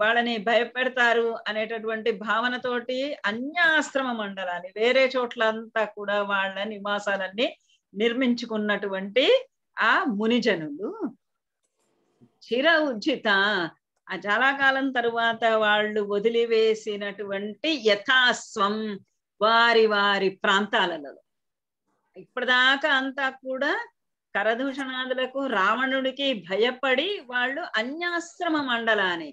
వాళ్ళని భయపెడతారు అనేటటువంటి భావనతోటి అన్యాశ్రమ మండలాన్ని వేరే చోట్ల అంతా కూడా వాళ్ళ నివాసాలన్నీ నిర్మించుకున్నటువంటి ఆ మునిజనులు చిర ఆ చాలా కాలం తరువాత వాళ్ళు వదిలివేసినటువంటి యథాస్వం వారి వారి ప్రాంతాలలో ఇప్పటిదాకా అంతా కూడా కరదూషణాదులకు రావణుడికి భయపడి వాళ్ళు అన్యాశ్రమ మండలాన్ని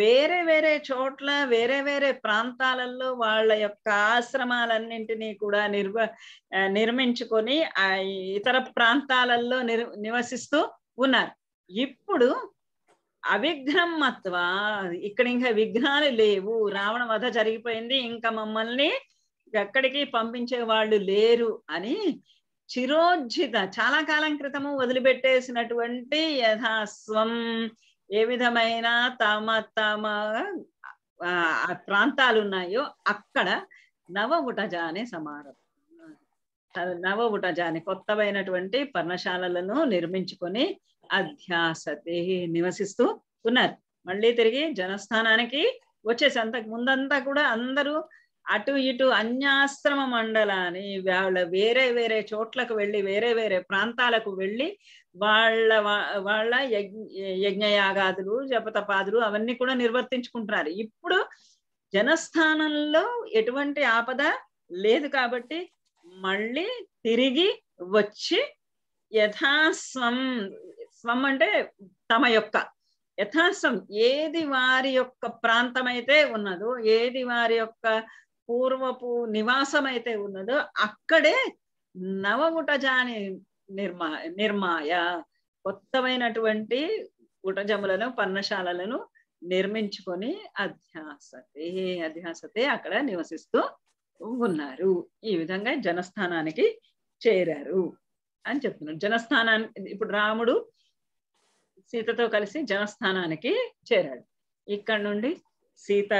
వేరే వేరే చోట్ల వేరే వేరే ప్రాంతాలలో వాళ్ళ యొక్క ఆశ్రమాలన్నింటినీ కూడా నిర్వ నిర్మించుకొని ఇతర ప్రాంతాలలో నిర్ నివసిస్తూ ఉన్నారు ఇప్పుడు అవిఘ్నమత్వ ఇక్కడ ఇంకా విఘ్నాలు లేవు రావణ వధ జరిగిపోయింది ఇంకా మమ్మల్ని ఎక్కడికి పంపించే వాళ్ళు లేరు అని చిరోజ్జిత చాలా కాలం క్రితము వదిలిపెట్టేసినటువంటి యథాస్వం ఏ విధమైన తమ తమ ప్రాంతాలు ఉన్నాయో అక్కడ నవ ఉటజానే సమారం నవ ఉటజాని కొత్తవైనటువంటి పర్ణశాలలను నిర్మించుకొని అధ్యాసతి నివసిస్తూ ఉన్నారు మళ్ళీ తిరిగి జనస్థానానికి వచ్చేసి అంతకు ముందంతా కూడా అందరూ అటు ఇటు అన్యాశ్రమ మండలాన్ని వాళ్ళ వేరే వేరే చోట్లకు వెళ్ళి వేరే వేరే ప్రాంతాలకు వెళ్ళి వాళ్ళ వాళ్ళ యజ్ఞయాగాదులు జపతపాదులు అవన్నీ కూడా నిర్వర్తించుకుంటున్నారు ఇప్పుడు జనస్థానంలో ఎటువంటి ఆపద లేదు కాబట్టి మళ్ళీ తిరిగి వచ్చి యథాస్వం స్వం అంటే తమ యొక్క యథాస్వం ఏది వారి యొక్క ప్రాంతం అయితే ఉన్నదో ఏది వారి యొక్క పూర్వపు నివాసం అయితే ఉన్నదో అక్కడే నవగుటజాని నిర్మా నిర్మాయ కొత్తమైనటువంటి గుటజములను పర్ణశాలలను నిర్మించుకొని అధ్యాసతే అధ్యాసతే అక్కడ నివసిస్తూ ఉన్నారు ఈ విధంగా జనస్థానానికి చేరారు అని చెప్తున్నారు జనస్థానానికి ఇప్పుడు రాముడు సీతతో కలిసి జనస్థానానికి చేరాడు ఇక్కడ నుండి సీత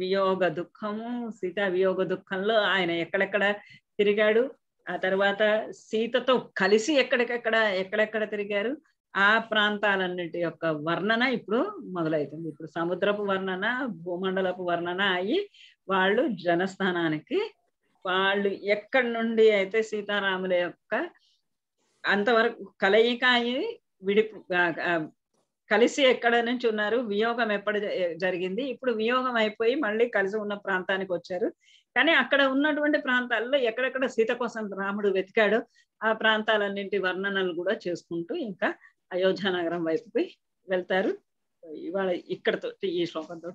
వియోగ దుఃఖము సీత వియోగ దుఃఖంలో ఆయన ఎక్కడెక్కడ తిరిగాడు ఆ తర్వాత సీతతో కలిసి ఎక్కడికెక్కడ ఎక్కడెక్కడ తిరిగారు ఆ ప్రాంతాలన్నిటి యొక్క వర్ణన ఇప్పుడు మొదలవుతుంది ఇప్పుడు సముద్రపు వర్ణన భూమండలపు వర్ణన అయ్యి వాళ్ళు జనస్థానానికి వాళ్ళు ఎక్కడి నుండి అయితే సీతారాముల యొక్క అంతవరకు కలయిక అయి విడి కలిసి ఎక్కడ నుంచి ఉన్నారు వియోగం ఎప్పుడు జరిగింది ఇప్పుడు వియోగం అయిపోయి మళ్ళీ కలిసి ఉన్న ప్రాంతానికి వచ్చారు కానీ అక్కడ ఉన్నటువంటి ప్రాంతాల్లో ఎక్కడెక్కడ సీత కోసం రాముడు వెతికాడో ఆ ప్రాంతాలన్నింటి వర్ణనలు కూడా చేసుకుంటూ ఇంకా అయోధ్య నగరం వైపుకి వెళ్తారు ఇవాళ ఇక్కడతో ఈ శ్లోకంతో